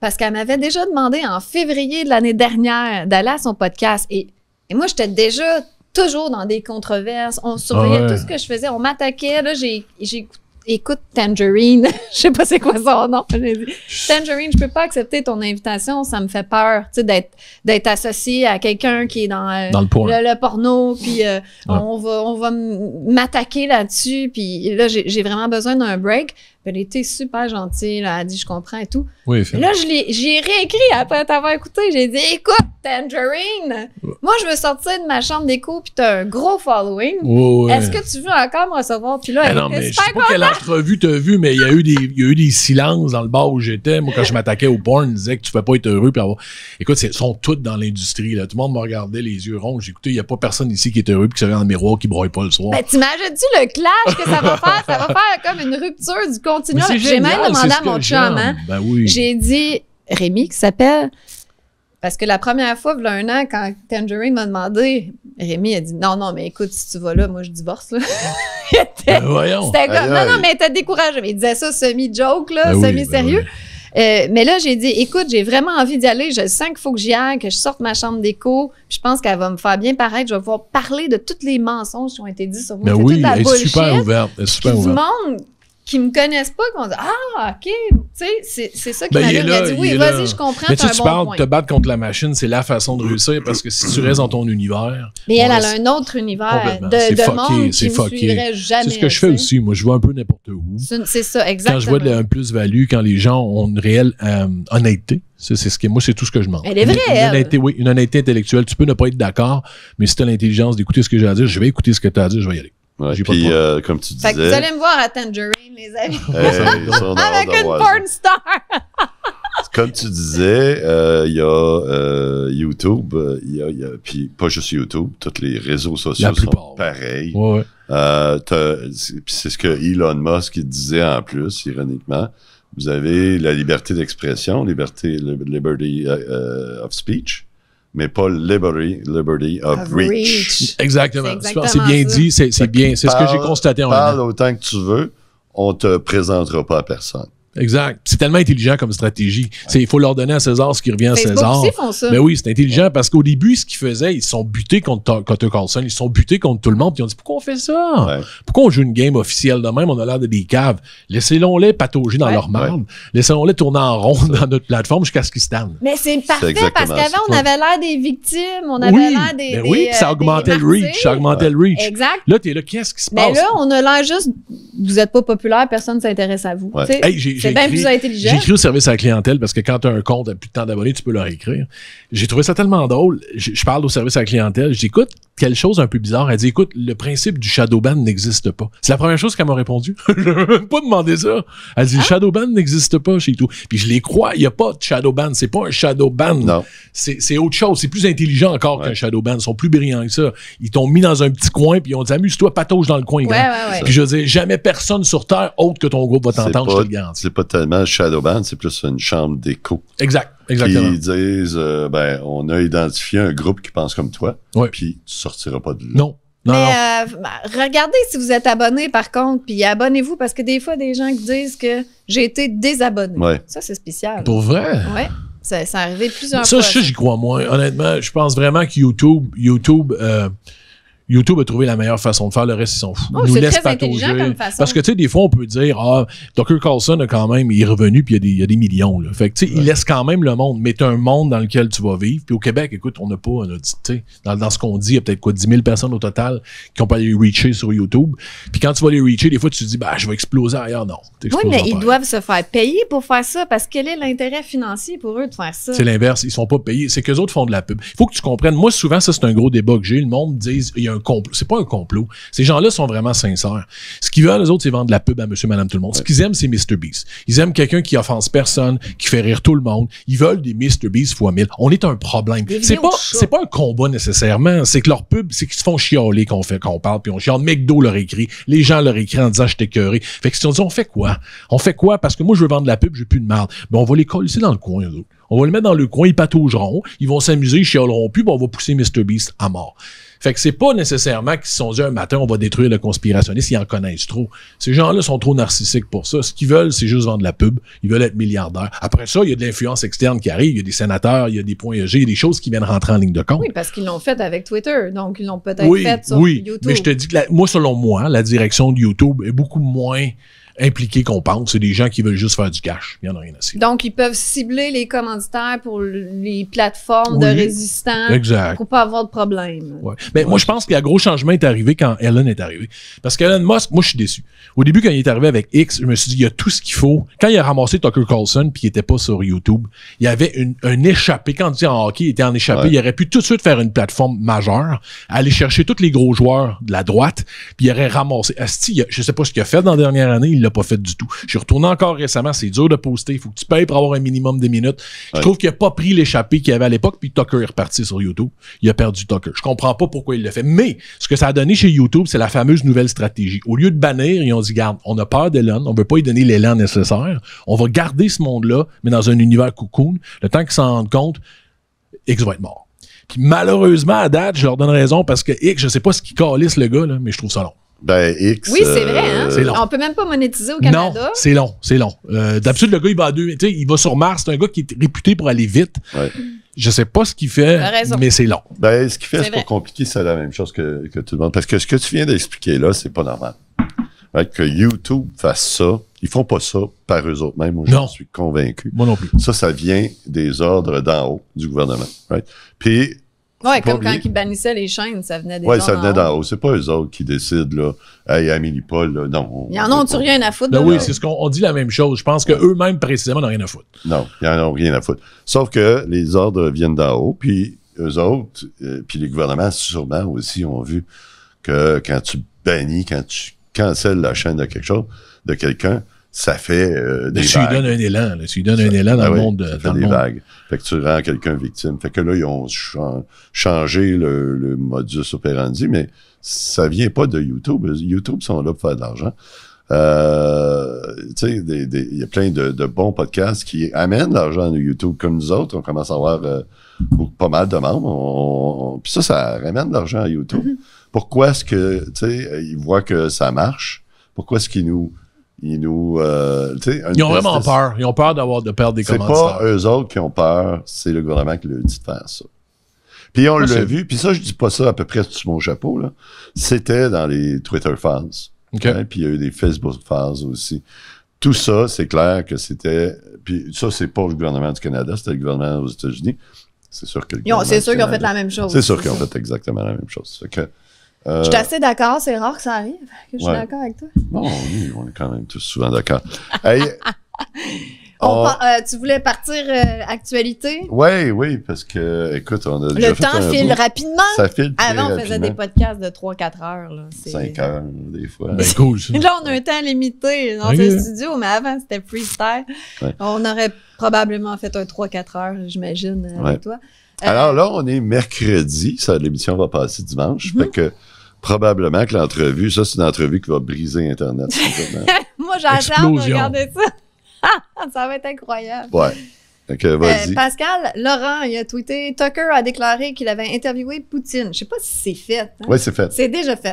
Parce qu'elle m'avait déjà demandé en février de l'année dernière d'aller à son podcast. Et, et moi, j'étais déjà toujours dans des controverses. On surveillait ah tout ce que je faisais. On m'attaquait. Là, j'ai écoute Tangerine, <laughs> je sais pas c'est quoi son nom. Tangerine, je peux pas accepter ton invitation, ça me fait peur, tu sais, d'être d'être associé à quelqu'un qui est dans, euh, le, porno. puis euh, on va on va m'attaquer là-dessus, puis là j'ai vraiment besoin d'un break. Ben, elle était super gentille. elle a dit, je comprends et tout. Oui, là, j'ai réécrit après t'avoir écouté. J'ai dit, écoute, Tangerine, moi, je veux sortir de ma chambre d'écho, puis t'as un gros following. Est-ce que tu veux encore me recevoir? Puis là, elle non, mais je sais pas quelle entrevue t'as vu, mais il y, a eu des, y a eu des silences dans le bar où j'étais. Moi, quand je m'attaquais au porn, je disais que tu pouvais pas être heureux. Puis Écoute, ils sont toutes dans l'industrie. Tout le monde me regardait les yeux ronds. J'écoutais, il n'y a pas personne ici qui est heureux, puis qui se regarde dans le miroir, qui broye pas le soir. Mais ben, t'imagines-tu le clash que ça va faire? ça va faire comme une rupture du j'ai même demandé à mon chum. Hein. Ben j'ai dit, Rémi, qui s'appelle. Parce que la première fois, il y a un an, quand Tangerine m'a demandé, Rémi a dit Non, non, mais écoute, si tu vas là, moi je divorce. Là. <laughs> Ben c'était comme, non, non, mais t'as découragé. il disait ça semi-joke, là, ben semi-sérieux. Euh, mais là, j'ai dit, écoute, j'ai vraiment envie d'y aller. Je sens qu'il faut que j'y aille, que je sorte ma chambre d'écho. Je pense qu'elle va me faire bien paraître. Je vais pouvoir parler de toutes les mensonges qui ont été dits sur moi. Ben oui, toute la elle est super ouverte. Elle est super ouverte. monde qui me connaissent pas, qui vont dire Ah, OK, tu sais, c'est ça qui ben, m'a a dit Oui, vas-y, je comprends. Mais tu, tu parles, te battre contre la machine, c'est la façon de réussir parce que si tu restes dans ton univers. Mais elle, elle a un autre univers de, de monde C'est ne suivrait jamais. C'est ce que je fais aussi. Moi, je vois un peu n'importe où. C'est ça, exactement. Quand je vois de la plus-value, quand les gens ont une réelle euh, honnêteté, c'est ce que moi, c'est tout ce que je mange. Elle est vraie. Une, une honnêteté, oui, une honnêteté intellectuelle. Tu peux ne pas être d'accord, mais si tu as l'intelligence d'écouter ce que j'ai à dire, je vais écouter ce que tu as à dire, je vais y aller. Ouais, puis, euh, comme tu disais. Fait que vous allez me voir à Tangerine, les amis. <laughs> Avec une porn star. <laughs> comme tu disais, euh, il y a euh, YouTube, y a, a, puis pas juste YouTube, tous les réseaux sociaux sont pareils. Ouais, c'est ce que Elon Musk disait en plus, ironiquement. Vous avez la liberté d'expression, liberté, liberty of speech mais pas liberty, liberty of, reach. <laughs> Exactement. C'est bien dit, c'est bien, c'est ce que j'ai constaté. En parle autant que tu veux, on te présentera pas à personne. Exact. C'est tellement intelligent comme stratégie. Il faut leur donner à César ce qui revient à César. Aussi font ça. Mais ben oui, c'est intelligent parce qu'au début, ce qu'ils faisaient, ils sont butés contre Cotter Carlson, ils sont butés contre tout le monde. Puis ils ont dit pourquoi on fait ça Pourquoi on joue une game officielle de même On a l'air de des caves. Laissez-les patauger dans leur merde. Laissez-les tourner en rond <laughs> dans notre plateforme jusqu'à ce qu'ils se tannent. Mais c'est parfait parce qu'avant, on avait l'air des victimes, on avait l'air des. Mais ben oui, euh, ça augmentait le reach. Ça augmentait le reach. Exact. Là, t'es là, qu'est-ce qui se ben passe Mais là, on a l'air juste, vous n'êtes pas populaire, personne ne s'intéresse à vous. J'écris J'ai écrit au service à la clientèle parce que quand tu as un compte à plus de temps d'abonnés, tu peux leur écrire. J'ai trouvé ça tellement drôle. Je, parle au service à la clientèle. J'écoute quelque chose un peu bizarre. Elle dit, écoute, le principe du shadow ban n'existe pas. C'est la première chose qu'elle m'a répondu. <laughs> je même pas demandé ça. Elle dit, le ah. shadow ban n'existe pas chez tout. Puis je les crois, il n'y a pas de shadow ban. C'est pas un shadow ban. C'est autre chose. C'est plus intelligent encore qu'un shadow ban. Ils sont plus brillants que ça. Ils t'ont mis dans un petit coin, puis ils ont dit, amuse-toi, patauge dans le coin. puis je dis, jamais personne sur Terre autre que ton groupe va t'entendre, je te le garantis. C'est pas tellement shadow ban, c'est plus une chambre d'écho. Exact. Exactement. ils disent euh, ben, on a identifié un groupe qui pense comme toi, puis tu sortiras pas de là. Non. mais euh, regardez si vous êtes abonné par contre, puis abonnez-vous parce que des fois, des gens qui disent que j'ai été désabonné. Ça, c'est spécial. Pour vrai? Oui. Ça, ça arrivé plusieurs fois. Ça, j'y crois moins. Honnêtement, je pense vraiment que YouTube, YouTube euh, YouTube a trouvé la meilleure façon de faire. Le reste, ils sont fous. ils oh, nous laissent patauger. Parce que, tu sais, des fois, on peut dire, ah, Tucker Carlson a quand même, il est revenu, puis il y a des, millions. Fait que, tu sais, il laisse quand même le monde, mais as un monde dans lequel tu vas vivre. Puis au Québec, écoute, on n'a pas, tu sais, dans, ce qu'on dit, il y a peut-être quoi, 10 000 personnes au total qui ont pas les reacher sur YouTube. Puis quand tu vas les reacher, des fois, tu te dis, bah, je vais exploser ailleurs. Non. Oui, mais ils doivent se faire payer pour faire ça, parce que quel est l'intérêt financier pour eux de faire ça? C'est l'inverse. Ils sont pas payés. C'est qu'eux autres font de la pub. Il faut que tu comprennes. Moi, souvent, ça, c'est un gros débat que j'ai. Le monde dit, il y a complot. C'est pas un complot. Ces gens-là sont vraiment sincères. Ce qu'ils veulent, les autres, c'est vendre de la pub à monsieur, madame, tout le monde. Ce qu'ils aiment, c'est Mr. Beast. Ils aiment quelqu'un qui offense personne, qui fait rire tout le monde. Ils veulent des Mr. Beast fois 1000. On est un problème. C'est pas, c'est pas un combat nécessairement. C'est que leur pub, c'est qu'ils se font chialer qu'on fait, qu'on parle, puis on chiale. McDo leur écrit. Les gens leur écrit en disant, j'étais curé. Fait que si on dit, on fait quoi? On fait quoi? Parce que moi, je veux vendre de la pub, j'ai plus de mal. Mais ben, on va les coller dans le coin, eux autres on va le mettre dans le coin, ils pataugeront, ils vont s'amuser, ils chialeront plus, puis on va pousser Mr. Beast à mort. Fait que c'est pas nécessairement qu'ils se sont dit un matin, on va détruire le conspirationniste, ils en connaissent trop. Ces gens-là sont trop narcissiques pour ça. Ce qu'ils veulent, c'est juste vendre la pub. Ils veulent être milliardaires. Après ça, il y a de l'influence externe qui arrive. Il y a des sénateurs, il y a des points EG, il y a des choses qui viennent rentrer en ligne de compte. Oui, parce qu'ils l'ont fait avec Twitter. Donc, ils l'ont peut-être fait sur YouTube. Oui, mais je te dis que moi, selon moi, la direction de YouTube est beaucoup moins impliqués qu'on pense. C'est des gens qui veulent juste faire du cash. Il n'y en a rien à Donc, ils peuvent cibler les commanditaires pour les plateformes de résistance exact. pour pas avoir de problème. Ouais. Mais moi, je pense qu'il a un gros changement est arrivé quand Ellen est arrivé. Parce qu'Elon Musk, moi, je suis déçu. Au début, quand il est arrivé avec X, je me suis dit, il y a tout ce qu'il faut. Quand il a ramassé Tucker Carlson puis il n'était pas sur YouTube, il y avait un échappé. Quand il dit en hockey, il était en échappé. Il aurait pu tout de suite faire une plateforme majeure, aller chercher tous les gros joueurs de la droite, puis il aurait ramassé. Asti, je sais pas ce qu'il a fait dans la dernière année pas fait du tout. Je suis retourné encore récemment, c'est dur de poster, il faut que tu payes pour avoir un minimum de minutes. Je trouve qu'il a pas pris l'échappée qu'il avait à l'époque, puis Tucker est reparti sur YouTube. Il a perdu Tucker. Je comprends pas pourquoi il le fait. Mais ce que ça a donné chez YouTube, c'est la fameuse nouvelle stratégie. Au lieu de bannir, ils ont dit, garde, on a peur d'Elon, on veut pas lui donner l'élan nécessaire. On va garder ce monde-là, mais dans un univers cocoon. Le temps qu'ils s'en rendent compte, X va être mort. Puis malheureusement, à date, je leur donne raison parce que X, je sais pas ce qui calisse le gars, mais je trouve ça long. Ben, X. Oui, c'est vrai. Hein? Euh, long. On peut même pas monétiser au Canada. Non, c'est long, c'est long. Euh, d'habitude, le gars, il va à deux. Il va sur Mars. C'est un gars qui est réputé pour aller vite. Ouais. Je sais pas ce qu'il fait, mais c'est long. Ben, ce qu'il fait, c'est pas compliqué. C'est la même chose que, tout le monde. Parce que ce que tu viens d'expliquer là, c'est pas normal. que YouTube fasse ça, ils font pas ça par eux autres moi, Je suis convaincu. Moi non plus. Ça, ça vient des ordres d'en haut du gouvernement. Puis oui, comme quand ils bannissaient les chaînes, ça venait des Oui, ça venait d'en haut. C'est pas eux autres qui décident, là, hey, Amélie Paul, là, non. Ils n'en ont-tu rien à foutre? Ben là? oui, c'est ce qu'on dit la même chose. Je pense qu'eux-mêmes, précisément, n'ont rien à foutre. Non, ils n'en ont rien à foutre. Sauf que les ordres viennent d'en haut, puis eux autres, euh, puis les gouvernements, sûrement aussi, ont vu que quand tu bannis, quand tu cancelles la chaîne de quelque chose, de quelqu'un, ça fait euh, des vagues. Tu lui donnes un élan, là, tu lui un élan dans le monde. Ça fait dans vagues. Fait que tu rends quelqu'un victime. Fait que là, ils ont changé le, modus operandi, mais ça vient pas de YouTube. YouTube sont là pour faire de l'argent. Euh, tu sais, il y a plein de, de, bons podcasts qui amènent l'argent à YouTube comme nous autres. On commence à avoir euh, pas mal de membres. puis ça, ça ramène de l'argent à YouTube. Mm-hmm. Pourquoi est-ce que, tu sais, ils voient que ça marche? Pourquoi est-ce qu'ils nous ils nous. Euh, ils ont vraiment peur. Ils ont peur d'avoir de perdre des commanditaires. C'est pas eux autres qui ont peur, c'est le gouvernement qui leur dit de faire ça. Puis on ah, l'a vu. Puis ça, je dis pas ça à peu près sous mon chapeau. là. C'était dans les Twitter fans. Hein, puis il y a eu des Facebook fans aussi. Tout ça, c'est clair que c'était. Puis ça, c'est pas le gouvernement du Canada, c'était le gouvernement aux États-Unis. C'est sûr que. C'est sûr qu'ils ont fait la même chose. C'est sûr qu'ils ont fait exactement la même chose. que, euh, je suis assez d'accord, c'est rare que ça arrive, que je suis d'accord avec toi. Bon, oui, on est quand même tous souvent d'accord. <laughs> Euh, tu voulais partir euh, actualité? Oui, oui, parce que, écoute, on a Le déjà temps fait un file rapidement. Ça file Avant, ah on faisait des podcasts de 3-4 heures. Là. 5 heures, des fois. cool. Ben, <laughs> là, on a un temps limité dans le studio, mais avant, c'était freestyle. On aurait probablement fait un 3-4 heures, j'imagine, avec toi. Alors là, on est mercredi. Ça, l'émission va passer dimanche. Mhm. fait que probablement que l'entrevue, ça, c'est une entrevue qui va briser Internet. <laughs> Moi, j'attends de regarder ça. <laughs> ça va être incroyable. Ouais. Euh, Pascal Laurent, il a tweeté Tucker a déclaré qu'il avait interviewé Poutine. Je ne sais pas si c'est fait. Hein. Oui, c'est fait. C'est déjà fait.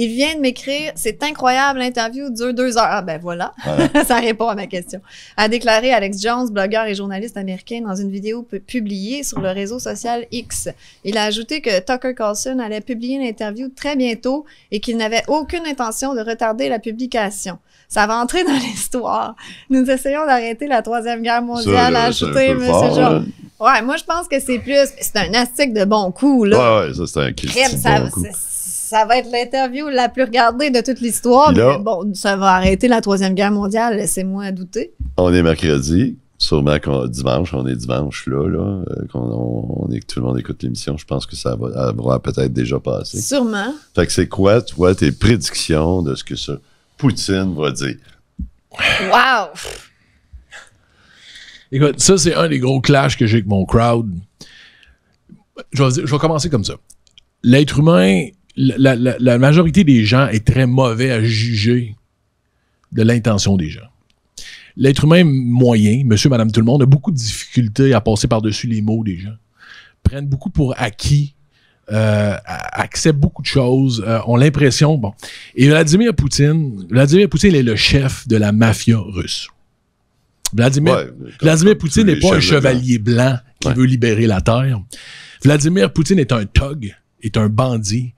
Il vient de m'écrire C'est incroyable, l'interview dure deux heures. Ah, ben voilà. <laughs> Ça répond à ma question. A déclaré Alex Jones, blogueur et journaliste américain, dans une vidéo publiée sur le réseau social X. Il a ajouté que Tucker Carlson allait publier l'interview très bientôt et qu'il n'avait aucune intention de retarder la publication. Ça va entrer dans <laughs> l'histoire. Nous essayons d'arrêter la Troisième Guerre mondiale. Ouais, moi, je pense que c'est plus. C'est un astic de bon coup, là. Ouais, ça, c'est un ça, ça va être l'interview la plus regardée de toute l'histoire. Mais bon, ça va arrêter la Troisième Guerre mondiale, laissez-moi douter. On est mercredi. Sûrement qu'on dimanche, on est dimanche là, là euh, qu'on on, tout le monde écoute l'émission. Je pense que ça va peut-être déjà passé. Sûrement. Fait que c'est quoi, toi, tes prédictions de ce que ce Poutine va dire? Wow! Écoute, ça, c'est un des gros clashs que j'ai avec mon crowd. Je vais, commencer comme ça. L'être humain, la, majorité des gens est très mauvais à juger de l'intention des gens. L'être humain moyen, monsieur, madame, tout le monde, a beaucoup de difficultés à passer par-dessus les mots des gens. Prennent beaucoup pour acquis, euh, acceptent beaucoup de choses, euh, ont l'impression. Bon. Et Vladimir Poutine, Vladimir Poutine est le chef de la mafia russe. Vladimir, Poutine n'est pas un chevalier blanc, qui veut libérer la Terre. Vladimir Poutine est un thug, est un bandit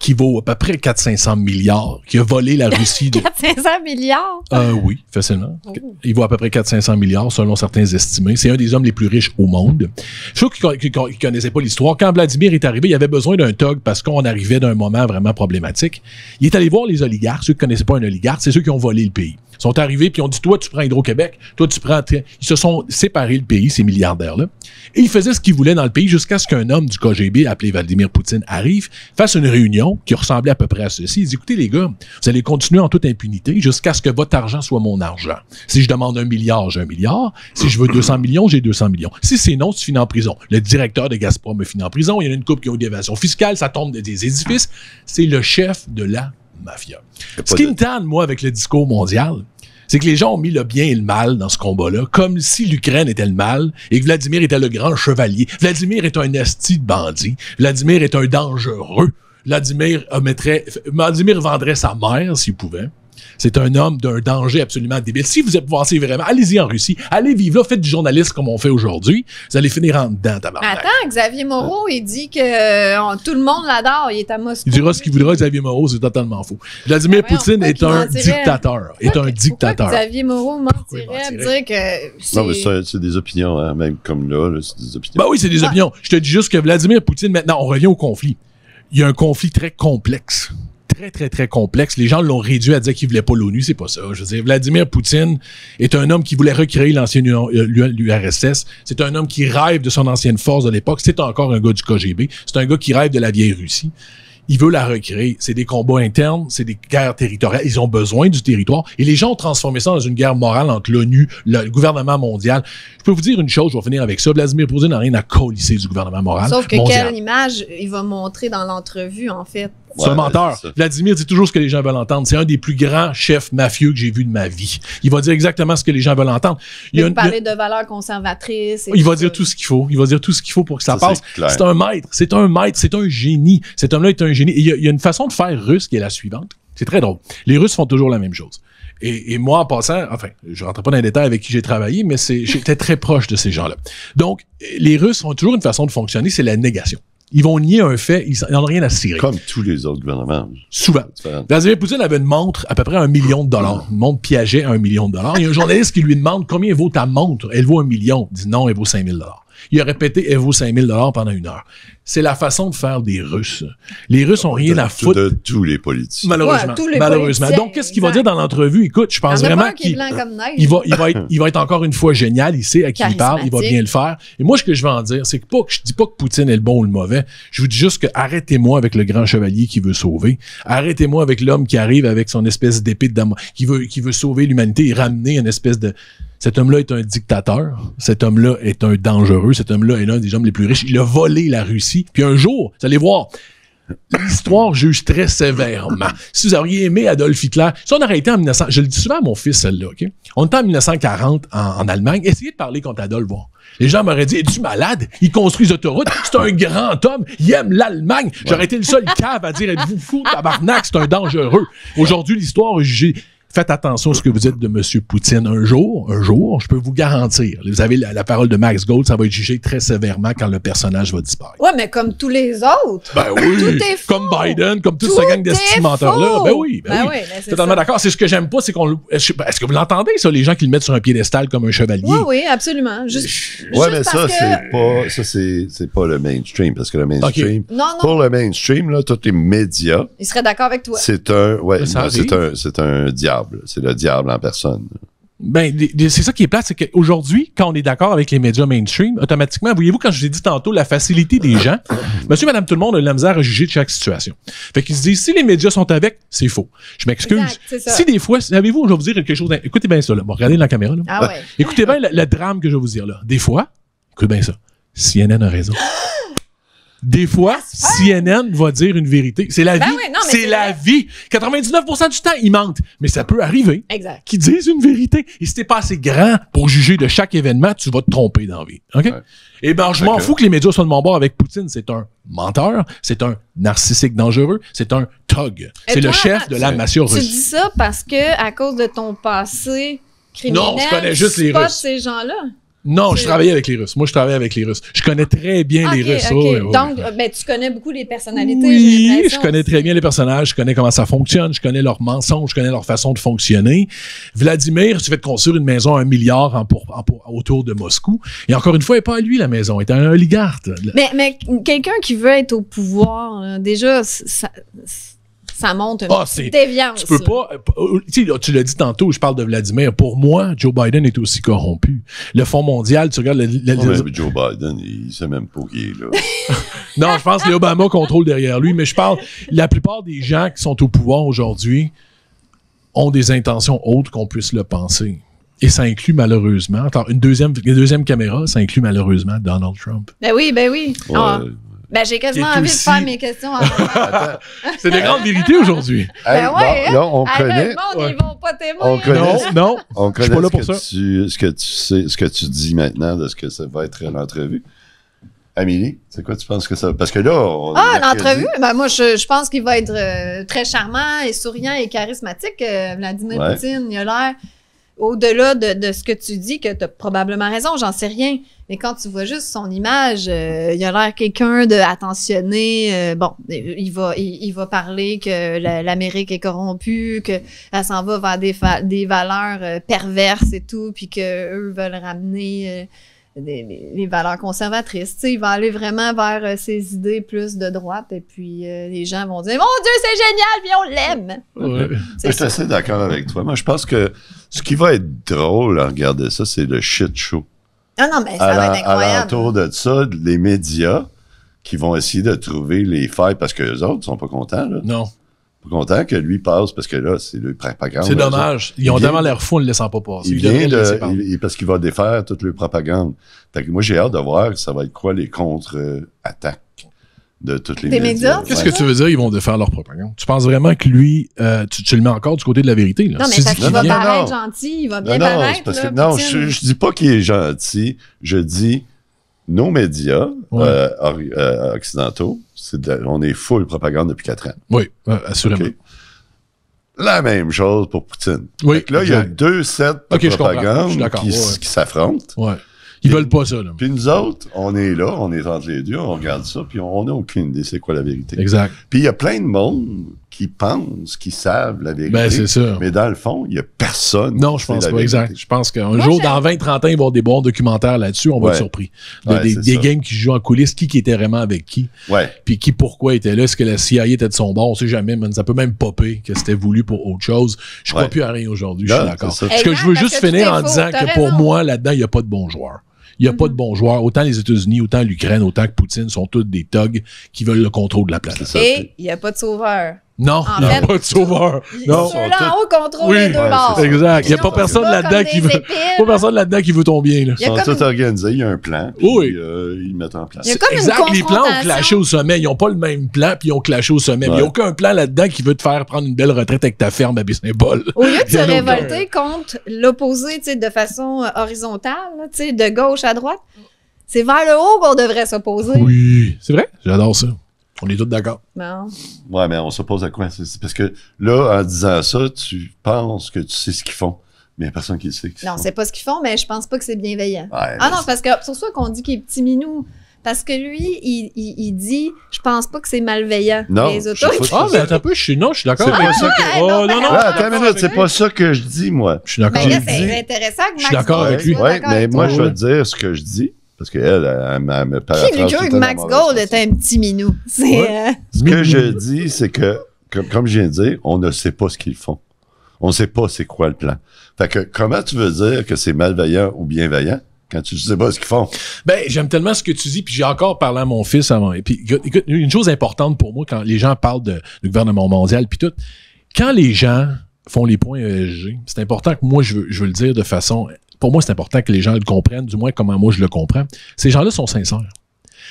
qui vaut à peu près 400-500 milliards, qui a volé la Russie. De... 500 <laughs> milliards? Ah oui, facilement. Oh. Il vaut à peu près 400-500 milliards, selon certains estimés. C'est un des hommes les plus riches au monde. Je trouve qu'il ne connaissait pas l'histoire. Quand Vladimir est arrivé, il avait besoin d'un thug parce qu'on arrivait d'un moment vraiment problématique. Il est allé voir les oligarques. Ceux qui ne connaissaient pas un oligarque, c'est ceux qui ont volé le pays. Ils sont arrivés puis ont dit toi tu prends Hydro-Québec, toi tu prends ils se sont séparés le pays ces milliardaires là et ils faisaient ce qu'ils voulaient dans le pays jusqu'à ce qu'un homme du KGB appelé Vladimir Poutine arrive, fasse une réunion qui ressemblait à peu près à ceci, il dit écoutez les gars, vous allez continuer en toute impunité jusqu'à ce que votre argent soit mon argent. Si je demande un milliard, j'ai un milliard, si je veux 200 millions, j'ai 200 millions. Si c'est non, tu finis en prison. Le directeur de Gazprom me finit en prison, il y en a une coupe qui ont une l'évasion fiscale, ça tombe des édifices, c'est le chef de la mafia. Ce qui me tente, moi, avec le discours mondial, c'est que les gens ont mis le bien et le mal dans ce combat-là, comme si l'Ukraine était le mal et que Vladimir était le grand chevalier. Vladimir est un asti de bandit. Vladimir est un dangereux. Vladimir, euh, Vladimir vendrait sa mère s'il pouvait. C'est un homme d'un danger absolument débile. Si vous êtes pensé vraiment, allez-y en Russie, allez vivre là, faites du journalisme comme on fait aujourd'hui. Vous allez finir en dedans, tabarnak. Attends, Xavier Moreau, il dit que euh, tout le monde l'adore, il est à Moscou. Il dira ce qu'il voudra, Xavier Moreau, c'est totalement faux. Vladimir ben Poutine est un dictateur. Est un dictateur. Xavier Moreau mentirait à dire que. Non, mais c'est des opinions, hein, même comme là, c'est des opinions. Ben oui, c'est des ah. opinions. Je te dis juste que Vladimir Poutine, maintenant, on revient au conflit. Il y a un conflit très complexe très, très, très complexe. Les gens l'ont réduit à dire qu'il voulait pas l'ONU. C'est pas ça. Je veux dire, Vladimir Poutine est un homme qui voulait recréer l'ancienne URSS. Euh, c'est un homme qui rêve de son ancienne force de l'époque. C'est encore un gars du KGB. C'est un gars qui rêve de la vieille Russie. Il veut la recréer. C'est des combats internes, c'est des guerres territoriales. Ils ont besoin du territoire. Et les gens ont transformé ça dans une guerre morale entre l'ONU, le gouvernement mondial. Je peux vous dire une chose, je vais finir avec ça. Vladimir Poutine n'a rien à colisser du gouvernement moral. Sauf que quelle image il va montrer dans l'entrevue, en fait? c'est un menteur. Vladimir dit toujours ce que les gens veulent entendre. C'est un des plus grands chefs mafieux que j'ai vu de ma vie. Il va dire exactement ce que les gens veulent entendre. Il va parler de valeurs conservatrices. Il va dire tout ce qu'il faut. Il va dire tout ce qu'il faut pour que ça, passe. C'est un maître. C'est un maître. C'est un génie. Cet homme-là est un génie. il y, a une façon de faire russe qui est la suivante. C'est très drôle. Les Russes font toujours la même chose. Et, moi, en passant, enfin, je rentre pas dans les détails avec qui j'ai travaillé, mais j'étais très proche de ces gens-là. Donc, les Russes ont toujours une façon de fonctionner, c'est la négation ils vont nier un fait, ils n'en ont rien à cirer. Comme tous les autres gouvernements. Souvent. Vladimir Poutine avait une montre à peu près un million de dollars. Une montre piaget à un million de dollars. Il y a un journaliste qui lui demande combien vaut ta montre. Elle vaut un million. Il dit non, elle vaut 5 000 dollars. Il a répété, elle vaut 5 000 dollars pendant une heure c'est la façon de faire des Russes. Les Russes ont rien à foutre. De, tous les politiciens. Malheureusement. malheureusement. Donc, qu'est-ce qu'il va dire dans l'entrevue? Écoute, je pense vraiment qu'il il va, <laughs> il va, être, encore une fois génial. Il sait à qui il parle. Il va bien le faire. Et moi, ce que je veux en dire, c'est que pas que je dis pas que Poutine est le bon ou le mauvais. Je vous dis juste que arrêtez-moi avec le grand chevalier qui veut sauver. Arrêtez-moi avec l'homme qui arrive avec son espèce d'épée de qui veut, qui veut sauver l'humanité et ramener une espèce de, cet homme-là est un dictateur. Cet homme-là est un dangereux. Cet homme-là est l'un des hommes les plus riches. Il a volé la Russie puis un jour, vous allez voir, L'histoire juge très sévèrement. Si vous auriez aimé Adolf Hitler, si on aurait été en 1900, je le dis souvent à mon fils, celle-là, OK? On était en 1940 en, Allemagne, essayez de parler contre Adolf, Les gens m'auraient dit, es-tu malade? Il construit des autoroutes, c'est un grand homme, il aime l'Allemagne. J'aurais été le seul cave à dire, êtes-vous fou, tabarnak, c'est un dangereux. Aujourd'hui, l'histoire est jugée faites attention à ce que vous dites de M. Poutine. Un jour, un jour, je peux vous garantir, vous avez la, parole de Max Gold, ça va être jugé très sévèrement quand le personnage va disparaître. Oui, mais comme tous les autres. Ben oui. Tout est faux. Comme Biden, comme toute tout ce gang d'estimateurs-là. Ben oui, ben, ben oui. totalement d'accord. C'est ce que j'aime pas, c'est qu'on. Ben, est-ce que vous l'entendez, ça, les gens qui le mettent sur un piédestal comme un chevalier? Oui, oui, absolument. oui, mais ça, c'est pas, ça, c'est, pas le mainstream, parce que le mainstream. Non, non. Pour le mainstream, là, tous les médias. Ils seraient d'accord avec toi. C'est un, ouais, ben, c'est un, c'est un diable. C'est le diable en personne. Ben, c'est ça qui est plat. c'est qu'aujourd'hui, quand on est d'accord avec les médias mainstream, automatiquement, voyez-vous, quand je vous ai dit tantôt, la facilité des gens, <coughs> monsieur, madame, tout le monde a de la misère à juger de chaque situation. Fait qu'ils se disent, si les médias sont avec, c'est faux. Je m'excuse. Si des fois, savez-vous, je vais vous dire quelque chose, écoutez bien ça, regardez dans la caméra, Ah ouais. Écoutez bien le, drame que je vais vous dire, là. Des fois, écoutez bien ça. CNN a raison. <gasps> des fois, CNN va dire une vérité. C'est la ben vie. c'est la vie. 99% du temps, ils mentent. Mais ça peut arriver qu'ils disent une vérité. Et si pas assez grand pour juger de chaque événement, tu vas te tromper dans la vie. OK? Et eh ben, je m'en fous que les médias soient de mon bord avec Poutine. C'est un menteur. C'est un narcissique dangereux. C'est un thug. C'est le chef de la mafia russe. Tu dis ça parce que, à cause de ton passé criminel, non, je connais juste les ces gens-là. Non, je travaille avec les Russes. Moi, je travaille avec les Russes. Je connais très bien les Russes. Donc, ben, tu connais beaucoup les personnalités. Oui, je connais très bien les personnages. Je connais comment ça fonctionne. Je connais leurs mensonges. Je connais leur façon de fonctionner. Vladimir, tu fais construire une maison à un milliard autour de Moscou. Et encore une fois, elle n'est pas à lui, la maison. Elle est un oligarque. Mais, quelqu'un qui veut être au pouvoir, euh, déjà, ça ça monte une ah, Tu peux pas. Euh, euh, tu l'as dit tantôt, je parle de Vladimir. Pour moi, Joe Biden est aussi corrompu. Le Fonds mondial, tu regardes. Le, Joe Biden, il sait même pas qui là. <laughs> non, je pense que l'Obama contrôle derrière lui, mais je parle. La plupart des gens qui sont au pouvoir aujourd'hui ont des intentions autres qu'on puisse le penser. Et ça inclut malheureusement, attends, une deuxième, deuxième caméra, ça inclut malheureusement Donald Trump. Ben oui, ben oui. Ah. Ben, j'ai quasiment envie de faire mes questions en <laughs> C'est des grandes <laughs> vérités aujourd'hui. Ben là, on hein. connaît. Le monde, ils vont pas témoigner. On connaît, non, non. On connaît pas là pour ça. ce que tu sais, ce que tu dis maintenant de ce que ça va être l'entrevue. Amélie, c'est quoi tu penses que ça va? Parce que là, on ah l'entrevue, ben moi je, je pense qu'il va être euh, très charmant et souriant et charismatique. Euh, Vladimir Poutine, il a l'air au-delà de, ce que tu dis, que tu as probablement raison, j'en sais rien. Mais quand tu vois juste son image, euh, il a l'air quelqu'un de attentionné. Euh, bon, il va, il, va parler que l'Amérique est corrompue, que s'en va vers des, des valeurs euh, perverses et tout, puis que veulent ramener des, les, valeurs conservatrices. sais il va aller vraiment vers ses idées plus de droite, et puis les gens vont dire Mon Dieu, c'est génial, puis on l'aime. Je suis assez d'accord avec toi. Moi, je pense que ce qui va être drôle à regarder ça, c'est le shit show. Non, ah non, mais ça va être incroyable. À de ça, les médias qui vont essayer de trouver les failles parce que les autres sont pas contents. Là. Non. Pas contents que lui passe parce que là, c'est le propagande. C'est dommage. Ils ont tellement l'air fous en le laissant pas passer. Il, vient parce qu'il va défaire toute leur propagande. moi, j'ai hâte de voir que ça va être quoi les contre-attaques de toutes les médias. Qu'est-ce que tu veux dire? Ils vont défaire leur propagande. Tu penses vraiment que lui, euh, tu, le mets encore du côté de la vérité? Là. Non, mais ça qu'il va paraître gentil, il va bien paraître. non, je, ne dis pas qu'il est gentil. Je dis nos médias euh, euh, occidentaux, est on est full propagande depuis quatre ans. Oui, assurément. La même chose pour Poutine. Oui, là, il y a deux sets de propagande qui, s'affrontent. Ils veulent pas ça. Puis nous autres, on est là, on est entre les deux, on regarde ça, puis on n'a aucune idée c'est quoi la vérité. Exact. Puis il y a plein de monde qui pensent, qui savent la vérité. Ben, c'est Mais dans le fond, il n'y a personne. Non, je pense pas. Exact. Je pense qu'un jour, dans 20, 30 ans, ils vont avoir des bons documentaires là-dessus. On va être surpris. des, games qui jouent en coulisses, qui, était vraiment avec qui. Ouais. Puis qui, pourquoi était là. Est-ce que la CIA était de son bord? On sait jamais, mais Ça peut même popper que c'était voulu pour autre chose. Je crois plus à rien aujourd'hui. Je suis d'accord. Ce que je veux juste finir en disant que pour moi, là-dedans, il n'y a pas de bons joueurs. Il n'y a pas mhm. de bons joueurs. Autant les États-Unis, autant l'Ukraine, autant que Poutine sont tous des thugs qui veulent le contrôle de la place. Et il n'y a pas de sauveur. Non, il n'y a pas de sauveur. Non. Ceux-là en haut oui, les deux Exact. Il n'y a pas personne là-dedans qui veut. personne là-dedans qui veut ton bien. Ils sont tous organisés, il y a un plan. oui. Euh, ils mettent en place. Il exact. les plans ont clashé au sommet. Ils n'ont pas le même plan, puis ils ont clashé au sommet. Il n'y a aucun plan là-dedans qui veut te faire prendre une belle retraite avec ta ferme à bisney Au lieu de <laughs> se révolter contre l'opposé de façon euh, horizontale, de gauche à droite, c'est vers le haut qu'on devrait s'opposer. Oui, c'est vrai. J'adore ça. On est tous d'accord. Non. Ouais, mais on s'oppose à quoi? parce que là, en disant ça, tu penses que tu sais ce qu'ils font. Mais il n'y a personne qui le sait. non, c'est pas ce qu'ils font, mais je pense pas que c'est bienveillant. ah non, parce que sur pour qu'on dit qu'il est petit minou. Parce que lui, il, dit Je pense pas que c'est malveillant. Non. Ah, mais attends un peu, je suis, non, je suis d'accord. avec ça oh, non, non. non, attends une minute, c'est pas ça que je dis, moi. Je suis d'accord. c'est intéressant que Je suis d'accord avec lui. mais moi, je vais dire ce que je dis. Parce qu'elle, elle, me parle. Qui lui que Max Gold est un petit minou? <laughs> Euh, ce que je dis, c'est que, comme, j'ai je viens de dire, on ne sait pas ce qu'ils font. On ne sait pas c'est quoi le plan. Fait que comment tu veux dire que c'est malveillant ou bienveillant? quand tu ne sais pas ce qu'ils font. Ben, j'aime tellement ce que tu dis, puis j'ai encore parlé à mon fils avant. Et puis, une chose importante pour moi quand les gens parlent du gouvernement mondial, puis tout, quand les gens font les points ESG, c'est important que moi, je je veux le dire de façon pour moi, c'est important que les gens le comprennent, du moins comment moi je le comprends. Ces gens-là sont sincères.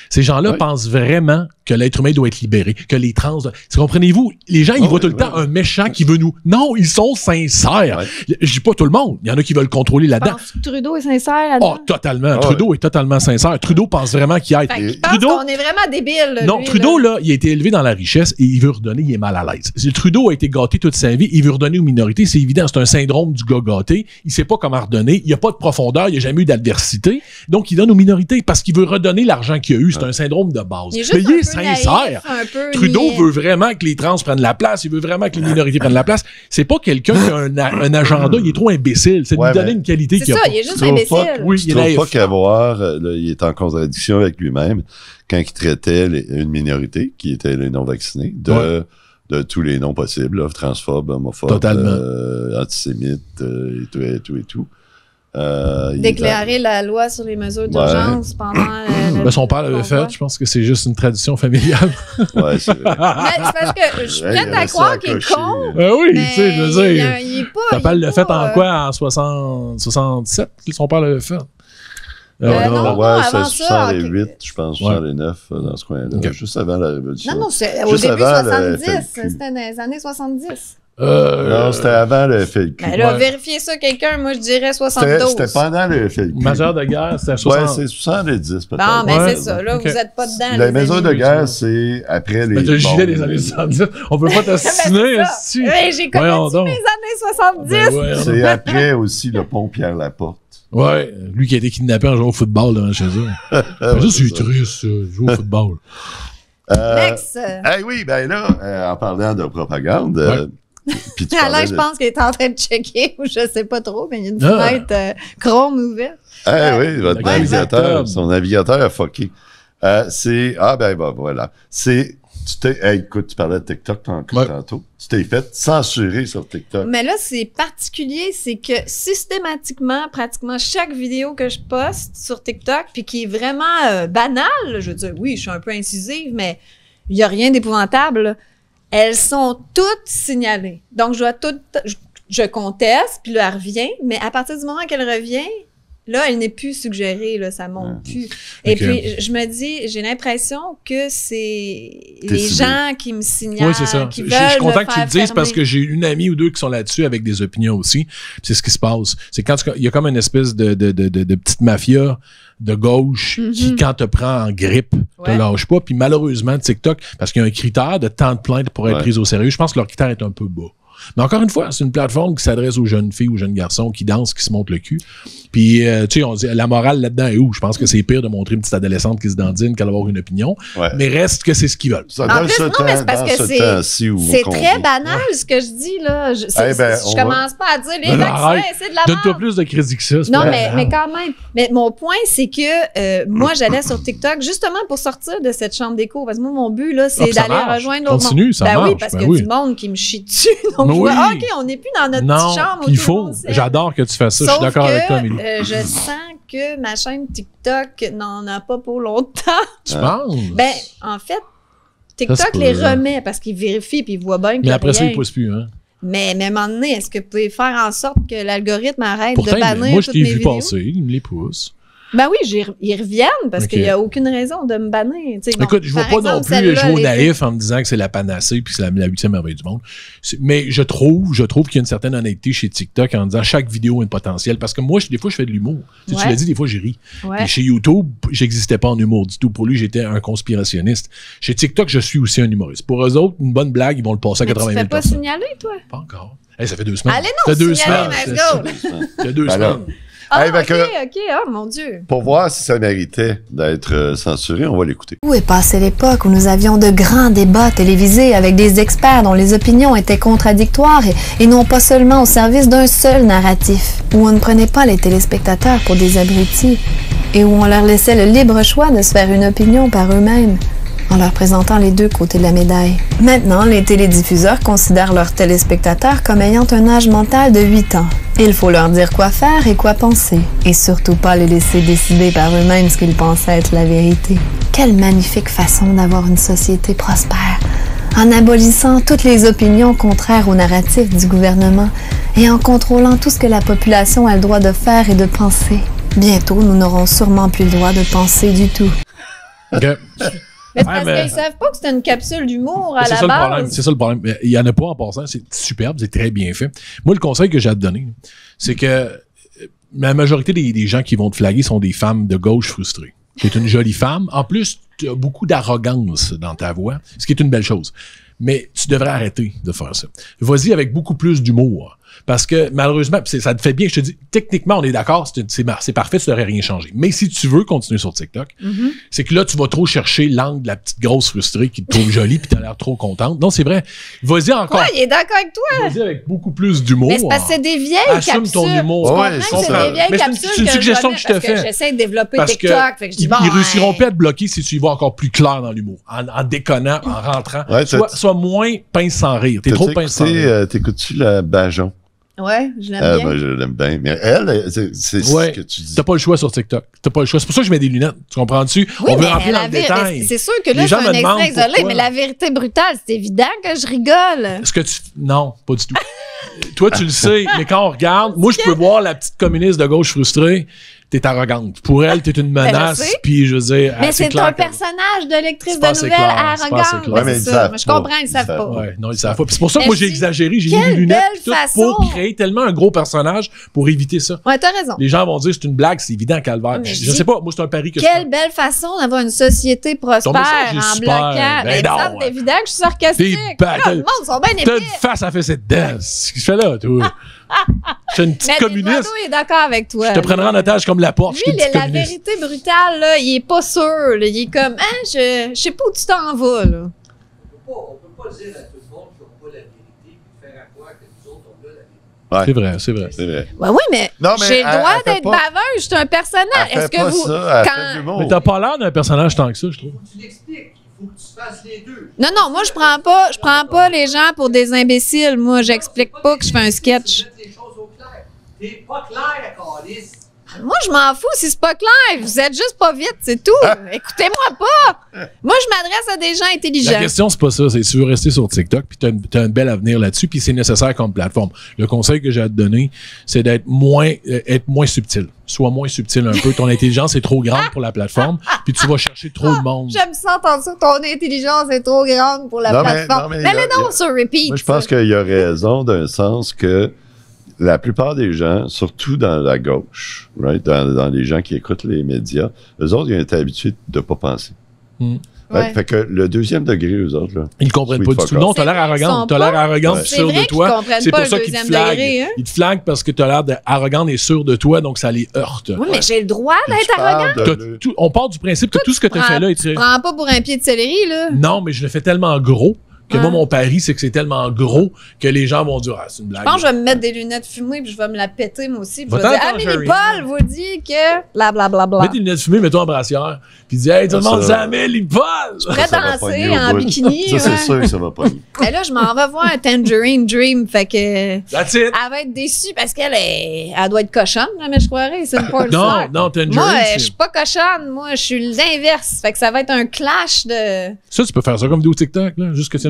Ces gens-là pensent vraiment que l'être humain doit être libéré, que les trans. Comprenez-vous? Les gens, ils voient tout le temps un méchant qui veut nous. Non, ils sont sincères. Je dis pas tout le monde. Il y en a qui veulent contrôler la dedans Trudeau est sincère Oh, totalement. Ah, Trudeau est totalement sincère. Trudeau pense vraiment qu'il y a Trudeau, on est vraiment débile. Non, Trudeau, là, il a été élevé dans la richesse et il veut redonner, il est mal à l'aise. Trudeau a été gâté toute sa vie, il veut redonner aux minorités, c'est évident, c'est un syndrome du gars gâté. Il sait pas comment redonner, il n'y a pas de profondeur, il n'y a jamais eu d'adversité. Donc, il donne aux minorités parce qu'il veut redonner l'argent qu'il a eu un syndrome de base. mais Trudeau veut vraiment que les trans prennent la place. Il veut vraiment que les minorités prennent la place. C'est pas quelqu'un qui a un, agenda. Il est trop imbécile. C'est de lui donner une qualité qui est C'est ça, il est juste Pas, qu'à il qu'avoir, euh, il est en contradiction avec lui-même quand il traitait une minorité qui était les non-vaccinés de. tous les noms possibles, transphobe, transphobes, homophobes, euh, antisémites, euh, et tout, et tout, et tout. Euh, Déclarer la loi sur les mesures d'urgence pendant. Euh, <clears throat> ben, son père l'avait fait. Je pense que c'est juste une tradition familiale. <laughs> ouais, c'est vrai. Mais c'est parce que je suis prête à croire qu'il est con. Ben oui, tu sais, je veux dire. Il, a, il est pas. Son père l'a fait en euh, quoi En 60, 67 Son père l'avait fait. Euh, non, non, ouais, c'est okay. je pense, les ouais. dans ce coin-là. Juste avant la Révolution. Non, non, c'est au début 70, c'était dans les années 70. Euh, non, euh, c'était avant le FLQ. Ben vérifiez ça quelqu'un, moi je dirais 72. C'était pendant le FLQ. Majeur de guerre, c'était 70. Ouais, c'est 70 peut-être. Non, mais ben, c'est ça, là, vous n'êtes pas dedans. La maison de guerre, c'est après les. Mais des années 70. On peut pas t'assassiner, si. Mais j'ai connu les années 70. Ben, c'est après aussi le pont Pierre-Laporte. Ouais, lui qui a été kidnappé en jouant au football dans chez eux. <laughs> ça, c'est triste, jouer au football. Euh, Next. Eh oui, ben là, euh, en parlant de propagande, puis là, <laughs> je pense qu'il est en train de checker, ou je sais pas trop, mais il y a une ah. fenêtre euh, Chrome ouverte. ah, oui, votre navigateur, son navigateur a fucké. Euh, c'est. Ah ben, bah, voilà. C'est. Tu t'es, écoute, tu parlais de TikTok tantôt. Tu t'es fait censurer sur TikTok. Mais là, c'est particulier, c'est que systématiquement, pratiquement chaque vidéo que je poste sur TikTok, puis qui est vraiment euh, banale, je veux dire, oui, je suis un peu incisive, mais il n'y a rien d'épouvantable. Elles sont toutes signalées. Donc, je dois toutes, je, conteste, puis là, elle revient, mais à partir du moment qu'elle revient, Là, elle n'est plus suggérée, là, ça monte ah, plus. Ah. Et puis, je me dis, j'ai l'impression que c'est les gens qui me signalent, oui, ça. Je, suis content que tu le dises parce que j'ai une amie ou deux qui sont là-dessus avec des opinions aussi. C'est ce qui se passe. C'est quand il y a comme une espèce de, petite mafia de gauche qui, mhm. quand te prend en grippe, ne te lâche pas. Puis malheureusement, TikTok, parce qu'il y a un critère de temps de plainte pour être pris prise au sérieux, je pense que leur critère est un peu bas. Mais encore une fois, c'est une plateforme qui s'adresse aux jeunes filles, aux jeunes garçons qui dansent, qui se montrent le cul. Puis, euh, tu sais, on dit, la morale là-dedans est où? Je pense que c'est pire de montrer une petite adolescente qui se dandine qu'à avoir une opinion. Mais reste que c'est ce qu'ils veulent. en plus, non, mais c'est parce que c'est très banal ce que je dis, là. Je, eh ben, je commence pas à dire les vaccins, c'est de la Donne-toi plus de crédit que ça. Non, mais, mais, quand même. Mais mon point, c'est que euh, moi, j'allais sur TikTok justement pour sortir de cette chambre d'écho. Parce que moi, mon but, là, c'est ah, d'aller rejoindre l'autre monde. Ça ben oui, parce ben que du monde qui me chie dessus. <laughs> Ah, OK, on n'est plus dans notre non, chambre. Il faut. J'adore que tu fasses ça. Sauf je suis d'accord avec toi, euh, je sens que ma chaîne TikTok n'en a pas pour longtemps. Tu penses? Ben, en fait, TikTok les hein. remet parce qu'il vérifie puis il voit bien que. Mais après ça, ils ne poussent plus, hein? Mais, à un moment donné, est-ce que vous pouvez faire en sorte que l'algorithme arrête de bannir toutes mes vidéos? Moi, je t'ai vu passer, il me les pousse. Ben oui, ils reviennent parce qu'il n'y a aucune raison de me banner. Écoute, je ne vois pas non plus jouer au naïf en me disant que c'est la panacée que c'est la huitième merveille du monde. mais je trouve, je trouve qu'il y a une certaine honnêteté chez TikTok en disant chaque vidéo a un potentiel. Parce que moi, des fois, je fais de l'humour. Tu l'as dit, des fois, j'ai ri. Et chez YouTube, j'existais pas en humour du tout. Pour lui, j'étais un conspirationniste. Chez TikTok, je suis aussi un humoriste. Pour eux autres, une bonne blague, ils vont le passer à 80 000 Tu ne pas signaler, toi? Pas encore. ça fait deux semaines. Allez, non, ça fait deux semaines. deux semaines. Ben ah, ok, ok, ah, mon Dieu. Pour voir si ça méritait d'être euh, censuré, on va l'écouter. Où est passée l'époque où nous avions de grands débats télévisés avec des experts dont les opinions étaient contradictoires et, non pas seulement au service d'un seul narratif? Où on ne prenait pas les téléspectateurs pour des abrutis et où on leur laissait le libre choix de se faire une opinion par eux-mêmes? en leur présentant les deux côtés de la médaille. Maintenant, les télédiffuseurs considèrent leurs téléspectateurs comme ayant un âge mental de 8 ans. Il faut leur dire quoi faire et quoi penser, et surtout pas les laisser décider par eux-mêmes ce qu'ils pensent être la vérité. Quelle magnifique façon d'avoir une société prospère, en abolissant toutes les opinions contraires au narratif du gouvernement et en contrôlant tout ce que la population a le droit de faire et de penser. Bientôt, nous n'aurons sûrement plus le droit de penser du tout. Ok. <laughs> Mais parce qu'ils savent pas que c'est une capsule d'humour à la base. C'est ça le problème. Il y en a pas en passant. C'est superbe, c'est très bien fait. Moi, le conseil que j'ai à te donner, c'est que euh, la majorité des, des, gens qui vont te flaguer sont des femmes de gauche frustrées. Tu es une jolie femme. En plus, tu as beaucoup d'arrogance dans ta voix, ce qui est une belle chose. Mais tu devrais arrêter de faire ça. Vas-y avec beaucoup plus d'humour. Parce que malheureusement, ça te fait bien, je te dis, techniquement, on est d'accord, c'est parfait, tu n'aurais rien changé. Mais si tu veux continuer sur TikTok, mm-hmm. c'est que là, tu vas trop chercher l'angle de la petite grosse frustrée qui te trouve jolie puis tu as l'air trop contente. Non, c'est vrai. Vas-y encore. Ouais, il est d'accord avec toi. Vas-y avec beaucoup plus d'humour. Mais c'est parce que c'est des vieilles Assume ton humour. Ouais, c'est des une suggestion que, je, te fais. J'essaie de développer TikTok. fait que je dis, ils, réussiront pas à te bloquer si tu y vas encore plus clair dans l'humour, en, déconnant, en rentrant. Ouais, sois, moins pince sans rire. T'es trop pince sans rire. Euh, tu la Bajon? Ouais, je l'aime euh, bien. Ben, je l'aime bien. Mais elle, c'est ce que tu dis. T'as pas le choix sur TikTok. T'as pas le choix. C'est pour ça que je mets des lunettes. Tu comprends-tu? On veut rentrer dans le détail. C'est sûr que là, je suis un extrait isolé, mais la vérité brutale, c'est évident que je rigole. Est-ce que tu. Non, pas du tout. <laughs> Toi, tu le sais, mais quand on regarde, moi, je peux voir la petite communiste de gauche frustrée t'es arrogante. Pour elle, t'es une ben, menace, puis je veux dire. Mais ah, c'est un personnage de lectrice de nouvelles arrogante. mais je comprends, ils savent pas. non, savent pas. c'est pour ça que moi, j'ai exagéré, j'ai mis des lunettes pour créer tellement un gros personnage pour éviter ça. Ouais, t'as raison. Les gens vont dire c'est une blague, c'est évident, Calvert. Je sais pas, moi, c'est un pari que Quelle belle façon d'avoir une société prospère en bloquant. Ben mais c'est hein. évident que je suis sarcastique. Ah, le monde sont bien T'as face à faire cette danse. Qu'est-ce que je fais là, toi? <laughs> C'est une petite mais communiste. est d'accord avec toi. Je te prendrai en otage comme la porte. Lui, la, vérité brutale, là, il est pas sûr. Il est comme, hein, je, je sais pas où tu t'en vas. Là. On peut pas, peut pas dire à tout le monde qu'on pas la vérité et faire à croire que nous autres, on la vérité. C'est vrai, c'est vrai. vrai. oui, mais, j'ai le droit d'être baveur, Je suis un personnage. Est-ce que vous. Ça, quand... Mais t'as pas l'air d'un personnage tant que ça, je trouve. Tu l'expliques. Faut que tu fasses les deux. Non, non, moi, je prends pas, je prends pas les gens pour des imbéciles. Moi, j'explique pas que je fais un sketch pas clair, ah, Moi, je m'en fous si c'est pas clair. Vous êtes juste pas vite, c'est tout. Ah. Écoutez-moi pas. Moi, je m'adresse à des gens intelligents. La question, c'est pas ça. C'est si tu veux rester sur TikTok, puis tu as, un bel avenir là-dessus, puis c'est nécessaire comme plateforme. Le conseil que j'ai à te donner, c'est d'être moins, euh, moins subtil. Sois moins subtil un peu. Ton intelligence est trop grande pour la plateforme, puis tu vas chercher trop de ah, monde. J'aime ça entendre ça. Ton intelligence est trop grande pour la plateforme. Mais, non, noms sur repeat. Moi, je pense qu'il y a raison d'un sens que la plupart des gens, surtout dans la gauche, dans, les gens qui écoutent les médias, eux autres, ils ont été habitués de ne pas penser. Hmm. Fait que le deuxième degré, eux autres, là. Ils comprennent pas du tout. Non, t'as l'air arrogant. T'as l'air arrogant et sûr de toi. C'est pour ça qu'ils te flaguent. Hein? Ils te flaguent parce que t'as l'air arrogant et sûr de toi, donc ça les heurte. Oui, mais j'ai le droit d'être arrogant. on part du principe que tout, ce que tu fait là est très. Prends pas pour un pied de céleri, là. Non, mais je le fais tellement gros que moi, mon pari, c'est que c'est tellement gros que les gens vont dire, ah, c'est une blague. Je pense que je vais me mettre des lunettes fumées puis je vais me la péter, moi aussi. Puis je vais dire, Amélie ah, Paul vous dit que Blablabla. bla bla Mets des lunettes fumées, mets-toi en brassière. Puis dis, hey, tout le monde c'est Amélie Paul! Je pourrais danser en bikini. Ça, c'est hein. sûr que ça va pas. <laughs> Et ben là, je m'en vais voir un Tangerine Dream. Fait que. That's it. Elle va être déçue parce qu'elle est, elle doit être cochonne, mais je croirais. C'est une Non, non, Tangerine. Moi, je suis pas cochonne. Moi, je suis l'inverse. Fait que ça va être un clash de. Ça, tu peux faire ça comme vidéo TikTok, là. Juste que c'est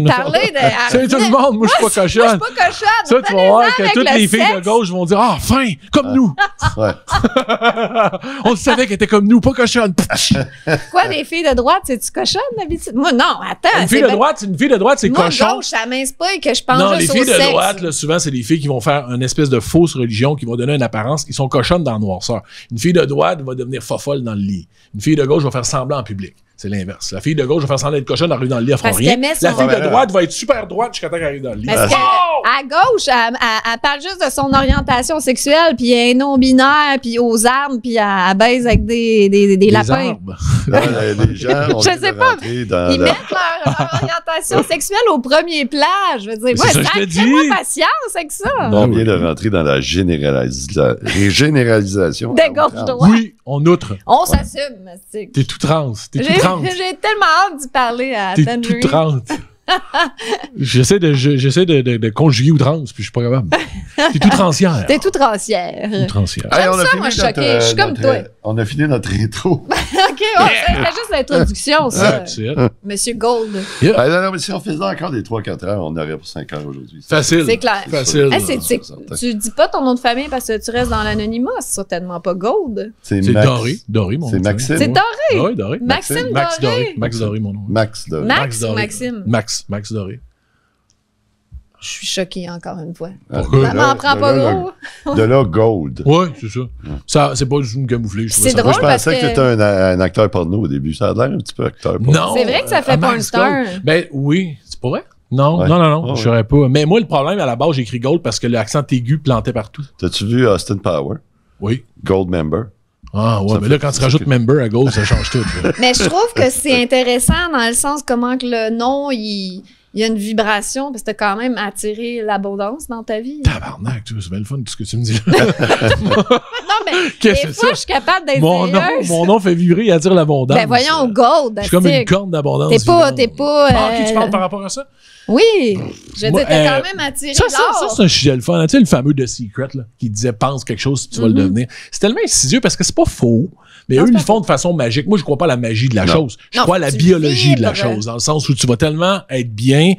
c'est <laughs> tout le monde, moi, je suis pas cochonne. suis pas cochonne. Ça, tu vas voir que toutes les filles de gauche vont dire Ah, enfin, comme nous. <laughs> <laughs> On savait qu'elles étaient comme nous, pas cochonne. Quoi, les filles de droite, c'est-tu cochonne d'habitude? Moi, non, attends. Une fille de droite, une fille de droite, c'est cochon. gauche, ça mince pas que je pense Non, les filles de droite, souvent, c'est des filles qui vont faire une espèce de fausse religion, qui vont donner une apparence. Ils sont cochonnes dans le noirceur. Une fille de droite va devenir fofolle dans le lit. Une fille de gauche va faire semblant en public. C'est l'inverse. La fille de gauche va faire semblant d'être cochonne, arrive dans le lit, elle fera rien. La fille de droite va être super droite jusqu'à temps qu'elle arrive dans le lit. Oh! à gauche, elle, parle juste de son orientation sexuelle, puis elle est non-binaire, puis aux armes, puis elle, baise avec des, des, des, lapins. <laughs> gens je sais pas. ils mettent leur, orientation <laughs> sexuelle au premier plan. Je veux dire, moi, c'est ça, dis. moi patience avec ça. on vient de rentrer dans la généralisation. De gauche ah, Oui, en outre. On s'assume. Ouais. T'es tout trans. T'es tout j'ai tellement hâte d'y parler à T'es tout 30. <laughs> j'essaie de, j'essaie de, de, de, conjuguer outrance, puis je suis pas capable. T'es tout transière. T'es tout transière. Tout transière. Hey, on ça, a fini moi, notre, je suis euh, comme toi. Euh, on a fini notre rétro. <laughs> OK, c'était juste l'introduction, ça. Monsieur Gold. Ben, non, mais si on faisait encore des 3-4 heures, on aurait pour 5 heures aujourd'hui. Facile. C'est clair. Facile. tu dis pas ton nom de famille parce que tu restes dans l'anonymat. C'est certainement pas Gold. C'est Max... Doré. Doré, mon nom. C'est Maxime. C'est Doré. Doré. Maxime Doré. Max Doré. Max Doré, mon nom. Max Doré. Max, Maxime. Max, Max Doré. Je suis choqué encore une fois. Ah, Pourquoi? Ça m'en prend pas gros. De là, gold. <laughs> Oui, c'est ça. ça c'est pas du zoom camouflé. C'est drôle Moi, je pensais que, tu étais un, un, acteur porno au début. Ça a l'air un petit peu acteur porno. Non. C'est vrai que ça fait ah, pas ben, une star. Ben oui, c'est pas vrai. Non, non, non, non, oh, je pas. Mais moi, le problème, à la base, j'écris Gold parce que l'accent aigu plantait partout. T'as-tu vu Austin Power? Oui. Gold Member. Ah ouais, mais ben là, quand tu rajoutes member à Gold, ça change tout. <laughs> mais je trouve que c'est intéressant dans le sens comment que le nom, il il y a une vibration parce que t'as quand même attiré l'abondance dans ta vie. Tabarnak, c'est bien le fun tout ce que tu me dis. <laughs> mais <laughs> Qu'est-ce je suis capable d'être Mon nom, mon nom fait vibrer à dire l'abondance. Ben voyons, euh, gold. Je suis comme une corne d'abondance. T'es pas, t'es pas. Ah, qui tu euh, parles par rapport à ça? Oui, je veux dire, t'es euh, quand même attiré Ça, ça, c'est un sujet le hein. Tu sais, le fameux The Secret, qui disait pense quelque chose, tu vas le mhm. devenir. C'est tellement insidieux parce que c'est pas faux, mais eux, ils le font de façon magique. Moi, je crois pas à la magie de la chose. Je crois à la biologie de la chose, dans le sens où tu vas tellement être bien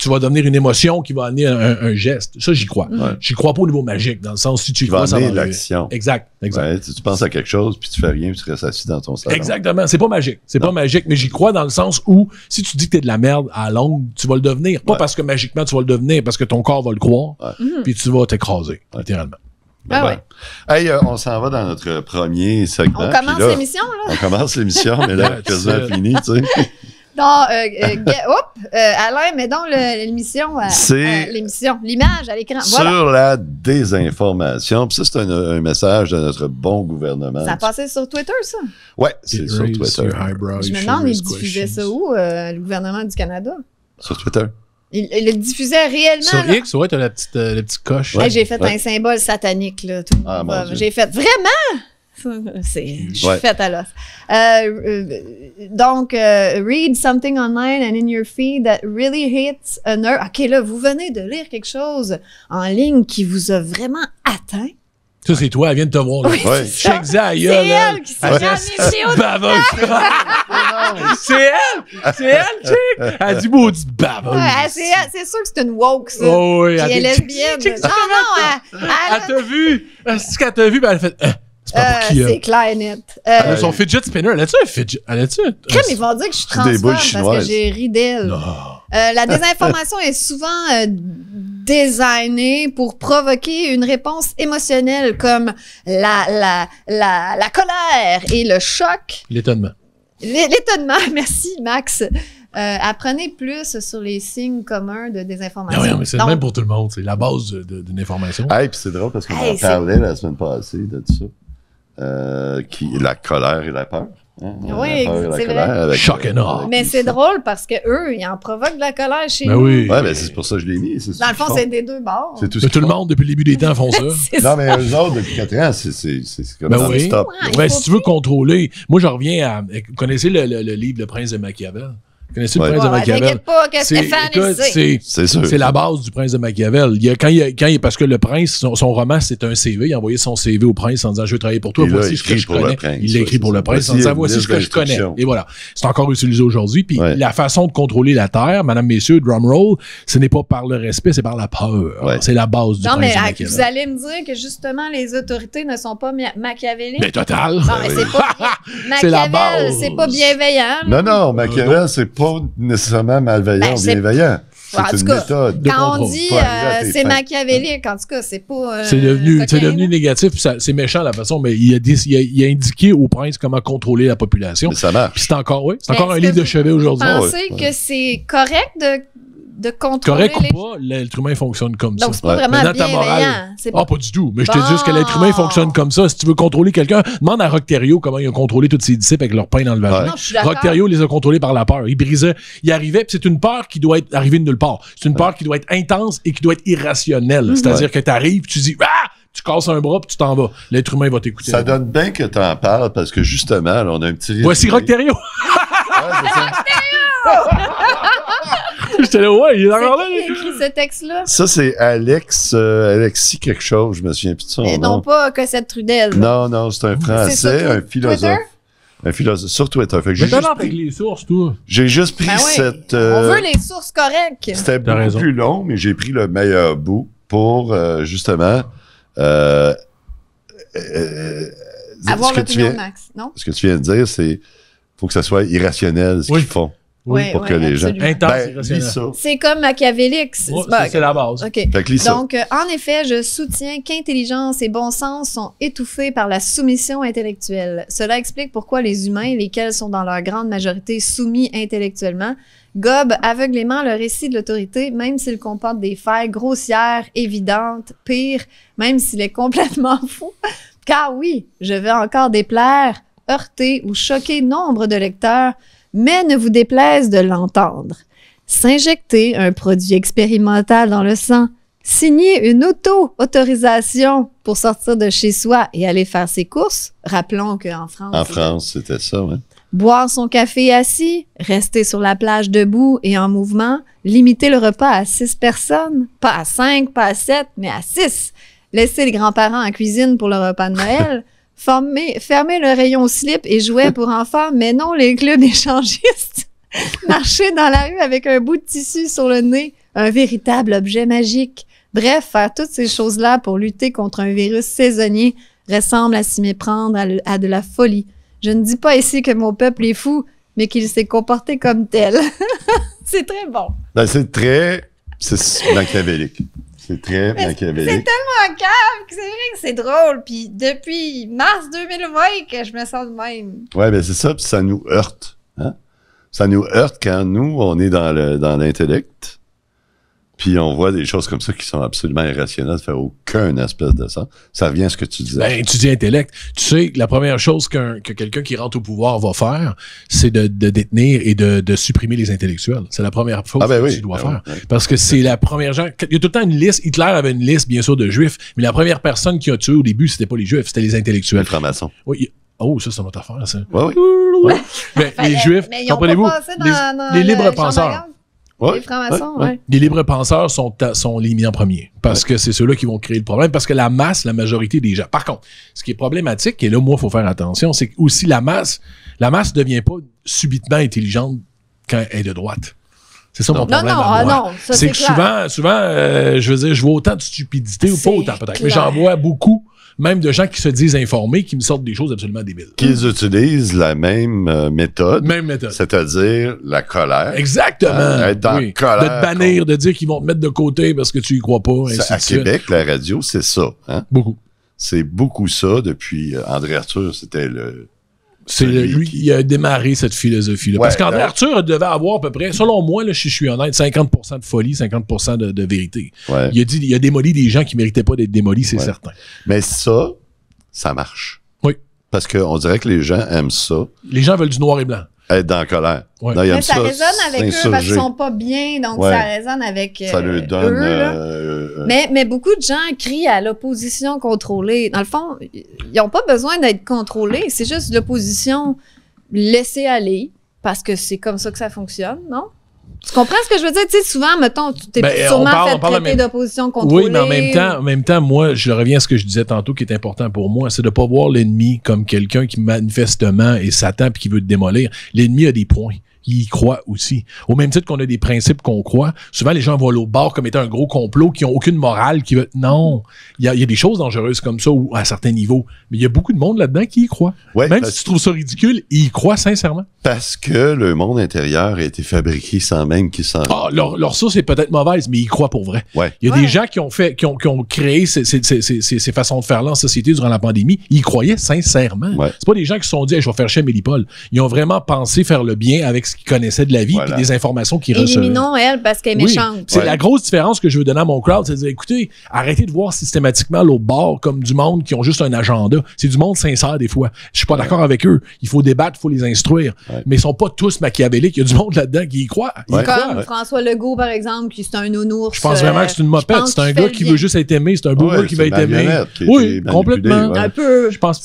tu vas devenir une émotion qui va amener un, geste. Ça, j'y crois. J'y crois pas au niveau magique, dans le sens si tu y crois, ça va l'action. Exact, exact. tu, penses à quelque chose, puis tu fais rien, puis tu restes assis dans ton salon. Exactement. C'est pas magique. C'est pas magique, mais j'y crois dans le sens où si tu dis que t'es de la merde à longue, tu vas le devenir. Pas parce que magiquement tu vas le devenir, parce que ton corps va le croire, mhm. puis tu vas t'écraser, littéralement. Ben ah ben. ouais. Euh, on s'en va dans notre premier segment. On commence l'émission, là. On commence l'émission, mais là, <laughs> fini, tu sais. Non, ah, euh, euh, <laughs> euh, Alain, mets donc l'émission, euh, l'émission, l'image à l'écran. Sur la désinformation. Puis ça, c'est un, message de notre bon gouvernement. Ça a passé sur Twitter, ça? Oui, c'est sur Twitter. Je me demande, il diffusait ça où, le gouvernement du Canada? Sur Twitter. Il, le diffusait réellement. Sur là. X, ouais, t'as la petite, coche. j'ai fait un symbole satanique, là. Tout ah, j'ai fait vraiment? <laughs> C'est, je suis faite à l'os. Euh, euh, donc, euh, read something online and in your feed that really hits a nerve. OK, là, vous venez de lire quelque chose en ligne qui vous a vraiment atteint. Ça, c'est toi, elle vient de te voir. Là. Oui, C'est elle qui s'est jamais chez C'est elle! C'est elle, chick! Elle dit maudite baveuse. Ouais, c'est sûr que c'est une woke, ça. Oh, oui, elle, est lesbienne. Ah, non, non, elle... Elle t'a vu. qu'elle t'a vu, ben elle fait... C'est pas euh, euh, C'est clair net. Euh, son fidget spinner, elle a-tu un fidget? Elle a-tu un... Crème, ils vont dire que je suis transforme parce que j'ai ri d'elle. Euh, la désinformation est souvent euh, designée pour provoquer une réponse émotionnelle comme la, la, la, colère et le choc. L'étonnement. L'étonnement, <laughs> merci Max. apprenez plus sur les signes communs de désinformation. Non, ah mais c'est le même pour tout le monde. C'est la base d'une information. Hey, puis c'est drôle parce qu'on hey, en parlait la semaine passée de tout ça. Euh, qui, la colère et la peur. Hein? oui, c'est vrai. Euh, mais c'est drôle parce que eux, ils en provoquent de la colère chez mais ben oui. mais ben, c'est pour ça que je l'ai mis. Dans le fond, c'est des deux bords. C'est tout, le monde, depuis le début des temps, font <laughs> ça. non, mais eux autres, depuis 4 ans, c'est comme Mais ben oui. stop. si tu veux contrôler, moi, je reviens à. Vous connaissez le, le livre Le Prince de Machiavel? le C'est C'est la base du prince de Machiavel. Il y a, quand, il parce que le prince, son, roman, c'est un CV. Il a envoyé son CV au prince en disant Je veux travailler pour toi. voici ce que je connais. Il écrit pour le prince en disant Voici ce que je connais. Et voilà. C'est encore utilisé aujourd'hui. Puis la façon de contrôler la Terre, madame, messieurs, drumroll, ce n'est pas par le respect, c'est par la peur. C'est la base du non, prince. Non, mais vous allez me dire que justement, les autorités ne sont pas machiavéliques. Mais total. c'est pas. <laughs> Machiavel, c'est pas bienveillant. Non, non, Machiavel, euh, c'est pas nécessairement malveillant ben, ou bienveillant. c'est une cas, méthode. Quand on dit euh, c'est machiavélique, en tout cas, c'est pas. Euh, c'est devenu, c'est devenu hein. négatif, c'est méchant la façon, mais il a, dit, il, a, indiqué au prince comment contrôler la population. c'est encore, oui, c'est ben, encore un livre de chevet aujourd'hui. Vous ah, pensez que c'est correct de de contrôler. Correct ou pas, l'être humain fonctionne comme ça. Donc, c'est pas vraiment bienveillant. Ah, pas du tout. Mais je te dis que l'être humain fonctionne comme ça. Si tu veux contrôler quelqu'un, demande à Rocterio comment il a contrôlé tous ses disciples avec leur pain dans le vagin. Ouais. les a contrôlés par la peur. Il brisait, il arrivait, c'est une peur qui doit être arrivée de nulle part. C'est une peur qui doit être intense et qui doit être irrationnelle. Mhm. C'est-à-dire que tu arrives, tu dis, ah! tu casses un bras puis tu t'en vas. L'être humain va t'écouter. Ça donne bien que t'en parles parce que justement, on a un petit. Voici Rock <laughs> <laughs> là, ouais, il écrit ce texte-là? Ça, c'est Alex, euh, Alexis quelque chose, je me souviens plus de son Et non pas Cossette Trudel. Non, non, c'est un Français, un philosophe. Un philosophe sur Twitter. que j'ai juste pris, les sources, toi. J'ai juste pris ben cette. on euh, veut les sources correctes. C'était beaucoup plus long, mais j'ai pris le meilleur bout pour euh, justement euh, avoir l'opinion de Max, non? Ce que tu viens de dire, c'est faut que ça soit irrationnel ce qu'ils font. Oui, pour que les gens. Ben, c'est comme Machiavélix. c'est bah, la base. Donc, euh, en effet, je soutiens qu'intelligence et bon sens sont étouffés par la soumission intellectuelle. Cela explique pourquoi les humains, lesquels sont dans leur grande majorité soumis intellectuellement, gobent aveuglément le récit de l'autorité, même s'il comporte des failles grossières, évidentes, pires, même s'il est complètement <laughs> fou. Car oui, je vais encore déplaire, heurter ou choquer nombre de lecteurs mais ne vous déplaise de l'entendre. S'injecter un produit expérimental dans le sang, signer une auto-autorisation pour sortir de chez soi et aller faire ses courses, rappelons qu'en France... En France, c'était ça, oui. Boire son café assis, rester sur la plage debout et en mouvement, limiter le repas à six personnes, pas à cinq, pas à sept, mais à six. Laisser les grands-parents en cuisine pour le repas de Noël. <laughs> fermer fermer le rayon slip et jouer pour enfants, mais non les clubs échangistes. <laughs> Marcher dans la rue avec un bout de tissu sur le nez, un véritable objet magique. Bref, faire toutes ces choses-là pour lutter contre un virus saisonnier ressemble à s'y méprendre à, de la folie. Je ne dis pas ici que mon peuple est fou, mais qu'il s'est comporté comme tel. <laughs> c'est très bon. Ben, c'est très c'est machiavélique. C'est très machiavélique. C'est tellement calme. que c'est vrai que c'est drôle. Puis depuis mars 2020 que je me sens de même. Ouais, ben c'est ça. Puis ça nous heurte. Hein? Ça nous heurte quand nous, on est dans l'intellect. Puis on voit des choses comme ça qui sont absolument irrationnelles, de faire aucun espèce de ça. Ça vient à ce que tu disais. Ben, tu dis intellect. Tu sais, la première chose que quelqu'un qui rentre au pouvoir va faire, c'est de, détenir et de, supprimer les intellectuels. C'est la première chose ah, ben qu'il doit ben faire. Parce que c'est la première genre. Il y a tout le temps une liste. Hitler avait une liste, bien sûr, de juifs, mais la première personne qui a tué au début, c'était pas les juifs, c'était les intellectuels. Les maçons Oui. Oh, ça, c'est notre affaire, ça. oui, <laughs> mais les Juifs, comprenez-vous, les libres penseurs les libres penseurs sont, sont les mis en premier parce que c'est ceux-là qui vont créer le problème parce que la masse, la majorité des gens. Par contre, ce qui est problématique, et là, moi, il faut faire attention, c'est que aussi la masse, la masse ne devient pas subitement intelligente quand elle est de droite. C'est ça mon problème. Non, à ah non, c'est que souvent, souvent euh, je veux dire, je vois autant de stupidité ou pas autant peut-être, mais j'en vois beaucoup même de gens qui se disent informés, qui me sortent des choses absolument débiles. Qu'ils utilisent la même euh, méthode. Même méthode. C'est-à-dire la colère. Exactement. Euh, être colère. De te bannir, de dire qu'ils vont te mettre de côté parce que tu y crois pas. à Québec, la radio, c'est ça. Hein? Beaucoup. C'est beaucoup ça depuis euh, André Arthur, c'était le c'est lui qui a démarré cette philosophie-là. Parce qu'Arthur ben- devait avoir à peu près, selon moi, là, je, suis honnête, 50% de folie, 50% de, vérité. Il, a dit, il a démoli des gens qui ne méritaient pas d'être démolis, c'est certain. Mais ça, ça marche. Oui. Parce qu'on dirait que les gens aiment ça. Les gens veulent du noir et blanc être dans la colère. ça, résonne avec eux parce qu'ils sont pas bien, donc ça résonne avec euh, lui donne, euh, euh, mais, mais beaucoup de gens crient à l'opposition contrôlée. Dans le fond, ils n'ont pas besoin d'être contrôlés. C'est juste l'opposition laissée aller parce que c'est comme ça que ça fonctionne, non? Tu comprends ce que je veux dire? Tu sais, souvent, mettons, tu t'es ben, sûrement fait traiter d'opposition contrôlée. Oui, mais en même temps, en même temps, moi, je reviens à ce que je disais tantôt qui est important pour moi, c'est de ne pas voir l'ennemi comme quelqu'un qui manifestement est Satan et qui veut te démolir. L'ennemi a des points ils y croient aussi. Au même titre qu'on a des principes qu'on croit, souvent les gens voient l'autre bord comme étant un gros complot, qui ont aucune morale, qui veut... Non, il y, a, des choses dangereuses comme ça ou à certains niveaux, mais il y a beaucoup de monde là-dedans qui y croit. même si tu trouves ça ridicule, ils y croient sincèrement. Parce que le monde intérieur a été fabriqué sans même qu'ils s'en... Ah, leur, leur, source est peut-être mauvaise, mais ils croient pour vrai. Il y a des gens qui ont, fait, qui ont, créé ces, ces, ces, ces, façons de faire là société durant la pandémie, ils y croyaient sincèrement. C'est pas des gens qui se sont dit je vais faire chez Mélipol ». Ils ont vraiment pensé faire le bien avec qui connaissaient de la vie voilà. puis des informations qu'ils recevaient. Éliminons elle parce qu'elle est oui, méchante. C'est la grosse différence que je veux donner à mon crowd, c'est de dire écoutez, arrêtez de voir systématiquement l'autre bord comme du monde qui ont juste un agenda. C'est du monde sincère des fois. Je suis pas d'accord avec eux. Il faut débattre, il faut les instruire, mais ils sont pas tous machiavéliques. Il y a du monde là-dedans qui y croit. Comme François Legault par exemple, qui c'est un nounours. Je pense vraiment euh, que c'est une mopette. C'est un gars qui veut juste être aimé. C'est un beau gars qui va être aimé. Oui, complètement. Un peu. Je pense.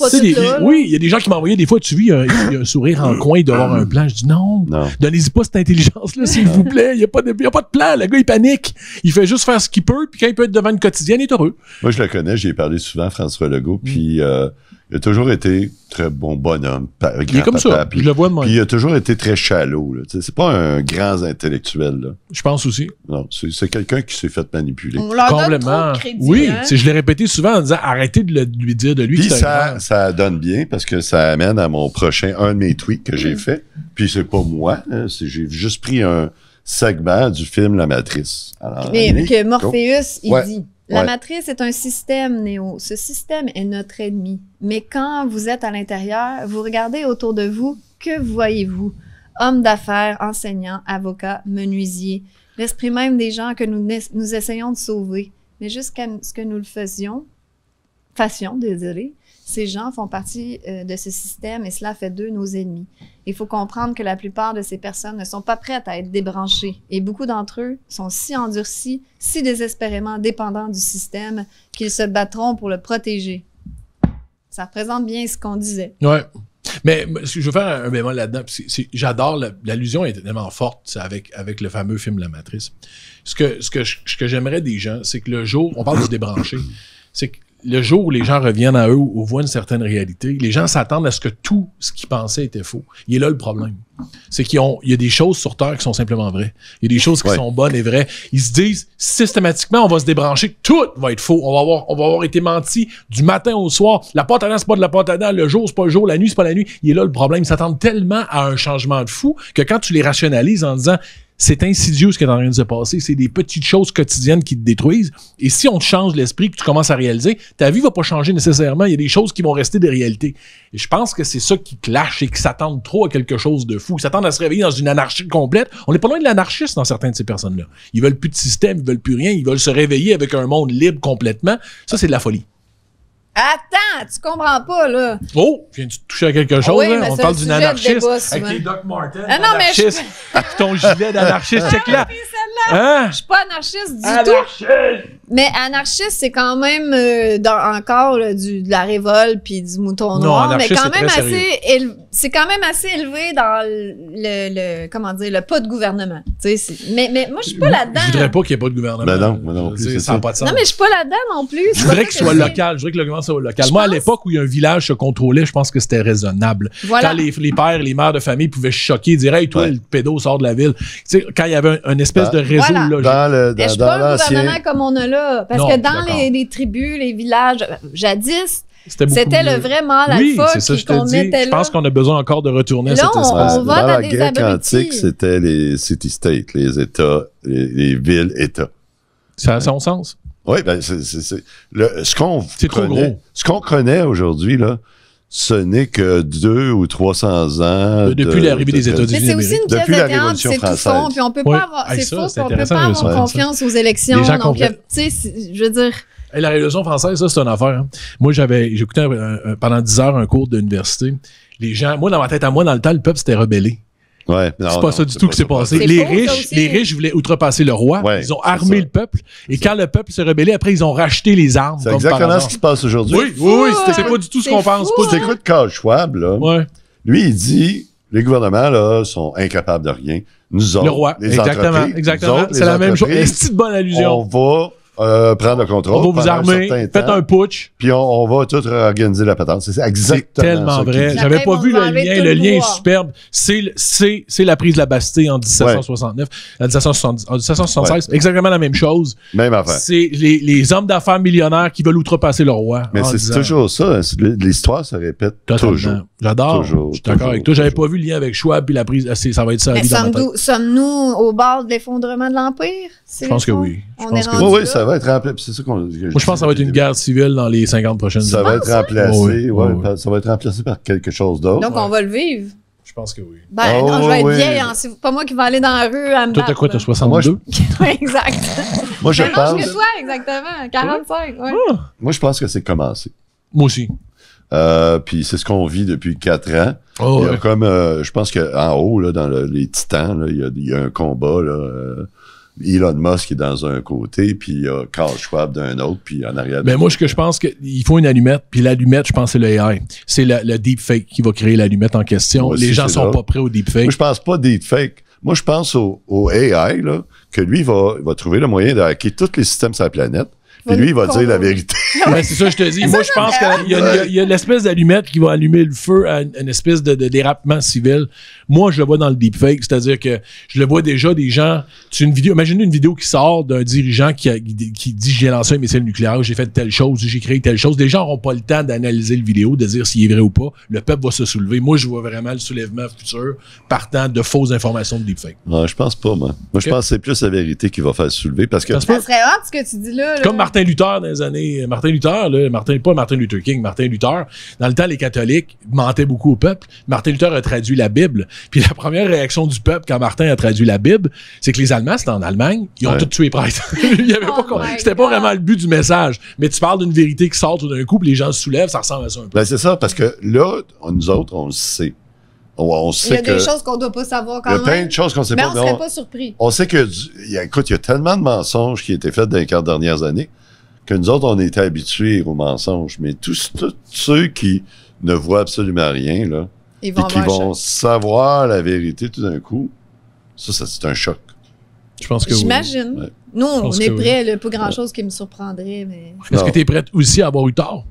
Oui, il y a des gens qui m'envoyaient des fois, tu vis, euh, un sourire en coin, il doit avoir un <clears throat> plan. Je dis non. Donnez-y pas cette intelligence-là, <laughs> s'il vous plaît. Il n'y a, pas de, a plan. Le gars, il panique. Il fait juste faire ce qu'il peut, puis quand il peut être devant une quotidienne, il est heureux. Moi, je le connais, j'ai parlé souvent, François Legault, mm. puis euh, il a toujours été très bon bonhomme. Il est comme ça. Puis, le de moi. il a toujours été très shallow. C'est pas un grand intellectuel. Je pense aussi. Non, c'est quelqu'un qui s'est fait manipuler. Complètement. oui, hein? je l'ai répété souvent en disant arrêtez de, lui dire de lui. Puis ça, ça donne bien parce que ça amène à mon prochain, un de mes tweets que j'ai mm. fait. Puis c'est pas moi, hein, j'ai juste pris un segment du film La Matrice. Mais que, Morpheus, il dit. La matrice est un système, Néo. Ce système est notre ennemi. Mais quand vous êtes à l'intérieur, vous regardez autour de vous, que voyez-vous? Hommes d'affaires, enseignants, avocats, menuisiers, l'esprit même des gens que nous, nous essayons de sauver. Mais jusqu'à ce que nous le faisions, fassions, désolé, ces gens font partie euh, de ce système et cela fait d'eux nos ennemis. Il faut comprendre que la plupart de ces personnes ne sont pas prêtes à être débranchées et beaucoup d'entre eux sont si endurcis, si désespérément dépendants du système qu'ils se battront pour le protéger. Ça représente bien ce qu'on disait. Ouais. Mais ce je veux faire un bémol là-dedans, j'adore l'allusion est tellement forte avec, avec le fameux film La Matrice. Ce que, ce que, ce que j'aimerais des gens, c'est que le jour, on parle du débrancher, c'est que le jour où les gens reviennent à eux ou voient une certaine réalité, les gens s'attendent à ce que tout ce qu'ils pensaient était faux. Il est là le problème. C'est qu'il y a des choses sur Terre qui sont simplement vraies. Il y a des choses qui sont bonnes et vraies. Ils se disent systématiquement, on va se débrancher, tout va être faux. On va avoir, on va avoir été menti du matin au soir. La porte à dents, c'est pas de la porte à Le jour, c'est pas le jour. La nuit, c'est pas la nuit. Il est là le problème. Ils s'attendent tellement à un changement de fou que quand tu les rationalises en disant c'est insidieux ce qui est en train de se passer. C'est des petites choses quotidiennes qui te détruisent. Et si on te change l'esprit, que tu commences à réaliser, ta vie va pas changer nécessairement. Il y a des choses qui vont rester des réalités. Et je pense que c'est ça qui clash et qui s'attendent trop à quelque chose de fou. Ils s'attendent à se réveiller dans une anarchie complète. On n'est pas loin de l'anarchiste dans certaines de ces personnes-là. Ils veulent plus de système, ils veulent plus rien, ils veulent se réveiller avec un monde libre complètement. Ça, c'est de la folie. Attends, tu comprends pas, là. Oh, viens-tu toucher à quelque chose, là? Hein? On parle d'une anarchiste. avec les Doc Martens. Ah, non, mais je... avec ah, ton gilet d'anarchiste, ah, check là. Hein? Je suis pas anarchiste du anarchiste. tout. Mais anarchiste, c'est quand même euh, encore du, de la révolte puis du mouton noir, mais quand même assez c'est quand même assez élevé dans le, comment dire le pas de gouvernement. mais, moi je suis pas là-dedans. Je voudrais pas qu'il n'y ait pas de gouvernement. Ben non, ben non, plus, mais je suis pas là-dedans non plus. Je voudrais que, ce soit local, je voudrais que le gouvernement soit local. moi à l'époque où un village se contrôlait, je pense que c'était raisonnable. Quand les, pères, les mères de famille pouvaient choquer, dire hey toi le pédo sort de la ville. Tu quand il y avait une espèce ben, de réseau voilà. logique. Dans gouvernement comme on a là parce que dans les, tribus, les villages, jadis, c'était le vrai mâle oui, alpha. c'est je pense qu'on a besoin encore de retourner à cette espèce. la antique, c'était les city-states, les États, les, villes-États. Ça a son sens. Oui, ben c'est, ce qu'on ce qu'on connaît aujourd'hui là, ce n'est que deux ou trois cents ans. depuis l'arrivée des États-Unis. Mais c'est aussi une pièce de théâtre, c'est tout fond. Puis on peut pas avoir, ah, c'est faux, on peut pas avoir confiance aux élections. Donc, euh, tu sais, je veux dire. la Révolution française, ça, c'est une affaire. Hein. Moi, j'avais, j'écoutais pendant 10 heures un cours d'université. Les gens, moi, dans ma tête à moi, dans le temps, le peuple s'était rebellé c'est pas ça du tout qui s'est passé. Les riches, les riches voulaient outrepasser le roi. ils ont armé le peuple. Et quand le peuple se rebellait, après, ils ont racheté les armes. C'est exactement ce qui se passe aujourd'hui. Oui, oui, oui c'est pas du tout ce qu'on pense. C'est quoi de Schwab, là? Lui, il dit, les gouvernements, là, sont incapables de rien. Nous autres, le roi. les exactement, Exactement. C'est la même chose. C'est une bonne allusion. On va euh, prendre le contrôle. On va vous armer, un faites un putsch. Puis on, va tout réorganiser la patente. C'est exactement tellement vrai. J'avais pas vu le lien. Le lien est superbe. C'est la prise de la Bastille en 1769, en, 1776. Exactement la même chose. Même affaire. C'est les, les, hommes d'affaires millionnaires qui veulent outrepasser le roi. Mais c'est toujours ça. L'histoire se répète toujours. J'adore. Je suis d'accord avec toi. J'avais pas vu le lien avec Schwab puis la prise. Ça va être ça. Sommes-nous au bord de l'effondrement de l'Empire? Je pense que oui. Je pense que oui va être remplacé. C'est ça qu'on. Moi, je pense que ça va être une guerre civile dans les 50 prochaines années. Ça va être remplacé. ouais, Ça va être remplacé par quelque chose d'autre. Donc, on va le vivre. Je pense que oui. Ben non, je vais être oh, vieille. Hein, c'est pas moi qui vais aller dans la rue à me Toi, t'as quoi? T'as 62? Moi, <laughs> exact. moi, je pense... que toi, exactement. 45, ouais. Ah. Moi, je pense que c'est commencé. Moi aussi. Euh, puis c'est ce qu'on vit depuis quatre ans. Oh, il y a comme, euh, je pense qu'en haut, là, dans les titans, là, il, y a, il, y a, un combat là, euh, Elon Musk est dans un côté, puis il y a Carl Schwab d'un autre, puis en arrière. Mais ben, moi, ce que je pense, qu'il faut une allumette, puis l'allumette, je pense, c'est le AI. C'est le, deepfake qui va créer l'allumette en question. Les gens sont pas prêts au deepfake. Moi, je pense pas deepfake. Moi, je pense au, AI, là, que lui va, va trouver le moyen de hacker tous les systèmes sur la planète. Puis lui, il va dire la vérité. <laughs> Ben, c'est ça, je te dis. Moi, je pense qu'il y a, l'espèce d'allumette qui va allumer le feu à une, espèce de, dérapement civil. Moi, je le vois dans le deepfake, c'est-à-dire que je le vois déjà des gens. imaginez une vidéo qui sort d'un dirigeant qui, qui dit j'ai lancé un missile nucléaire, j'ai fait telle chose, j'ai créé telle chose. Les gens n'auront pas le temps d'analyser le vidéo, de dire s'il est vrai ou pas. Le peuple va se soulever. Moi, je vois vraiment le soulèvement futur partant de fausses informations de deepfake. Non, je pense pas, moi. Moi, je pense que c'est plus la vérité qui va faire soulever parce que. ce que tu dis là, Comme Martin Luther dans les années. Martin Luther, Martin, pas Martin Luther King, Martin Luther. Dans le temps, les catholiques mentaient beaucoup au peuple. Martin Luther a traduit la Bible. Puis la première réaction du peuple quand Martin a traduit la Bible, c'est que les Allemands, c'était en Allemagne, ils ont tout tous tué prêtre. <laughs> Oh c'était pas vraiment le but du message. Mais tu parles d'une vérité qui sort tout d'un coup, puis les gens se soulèvent, ça ressemble à ça un peu. Ben, c'est ça, parce que là, nous autres, on le sait. On, sait il y a des choses qu'on ne doit pas savoir quand même. Il y a plein de choses qu'on ne sait pas. Mais on ne serait pas surpris. On sait que, écoute, il y a tellement de mensonges qui ont été faits dans les quatre dernières années que nous autres, on était habitués aux mensonges. Mais tous ceux qui ne voient absolument rien, là, ils vont, vont savoir la vérité tout d'un coup. Ça, c'est un choc. Je pense que J'imagine. Nous, on est prêts. Pas grand-chose qui me surprendrait. Est-ce que tu es prête aussi à avoir eu tort?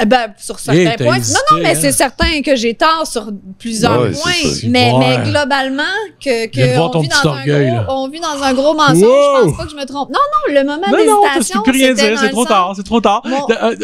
Eh ben, sur certains points. non, non, mais hein. c'est certain que j'ai tort sur plusieurs points. Mais, mais, globalement, que, que on, vit dans un gros, on, vit dans un gros, mensonge. Je pense pas que je me trompe. Non, non, le moment d'hésitation, plus rien C'est trop tard. C'est trop tard.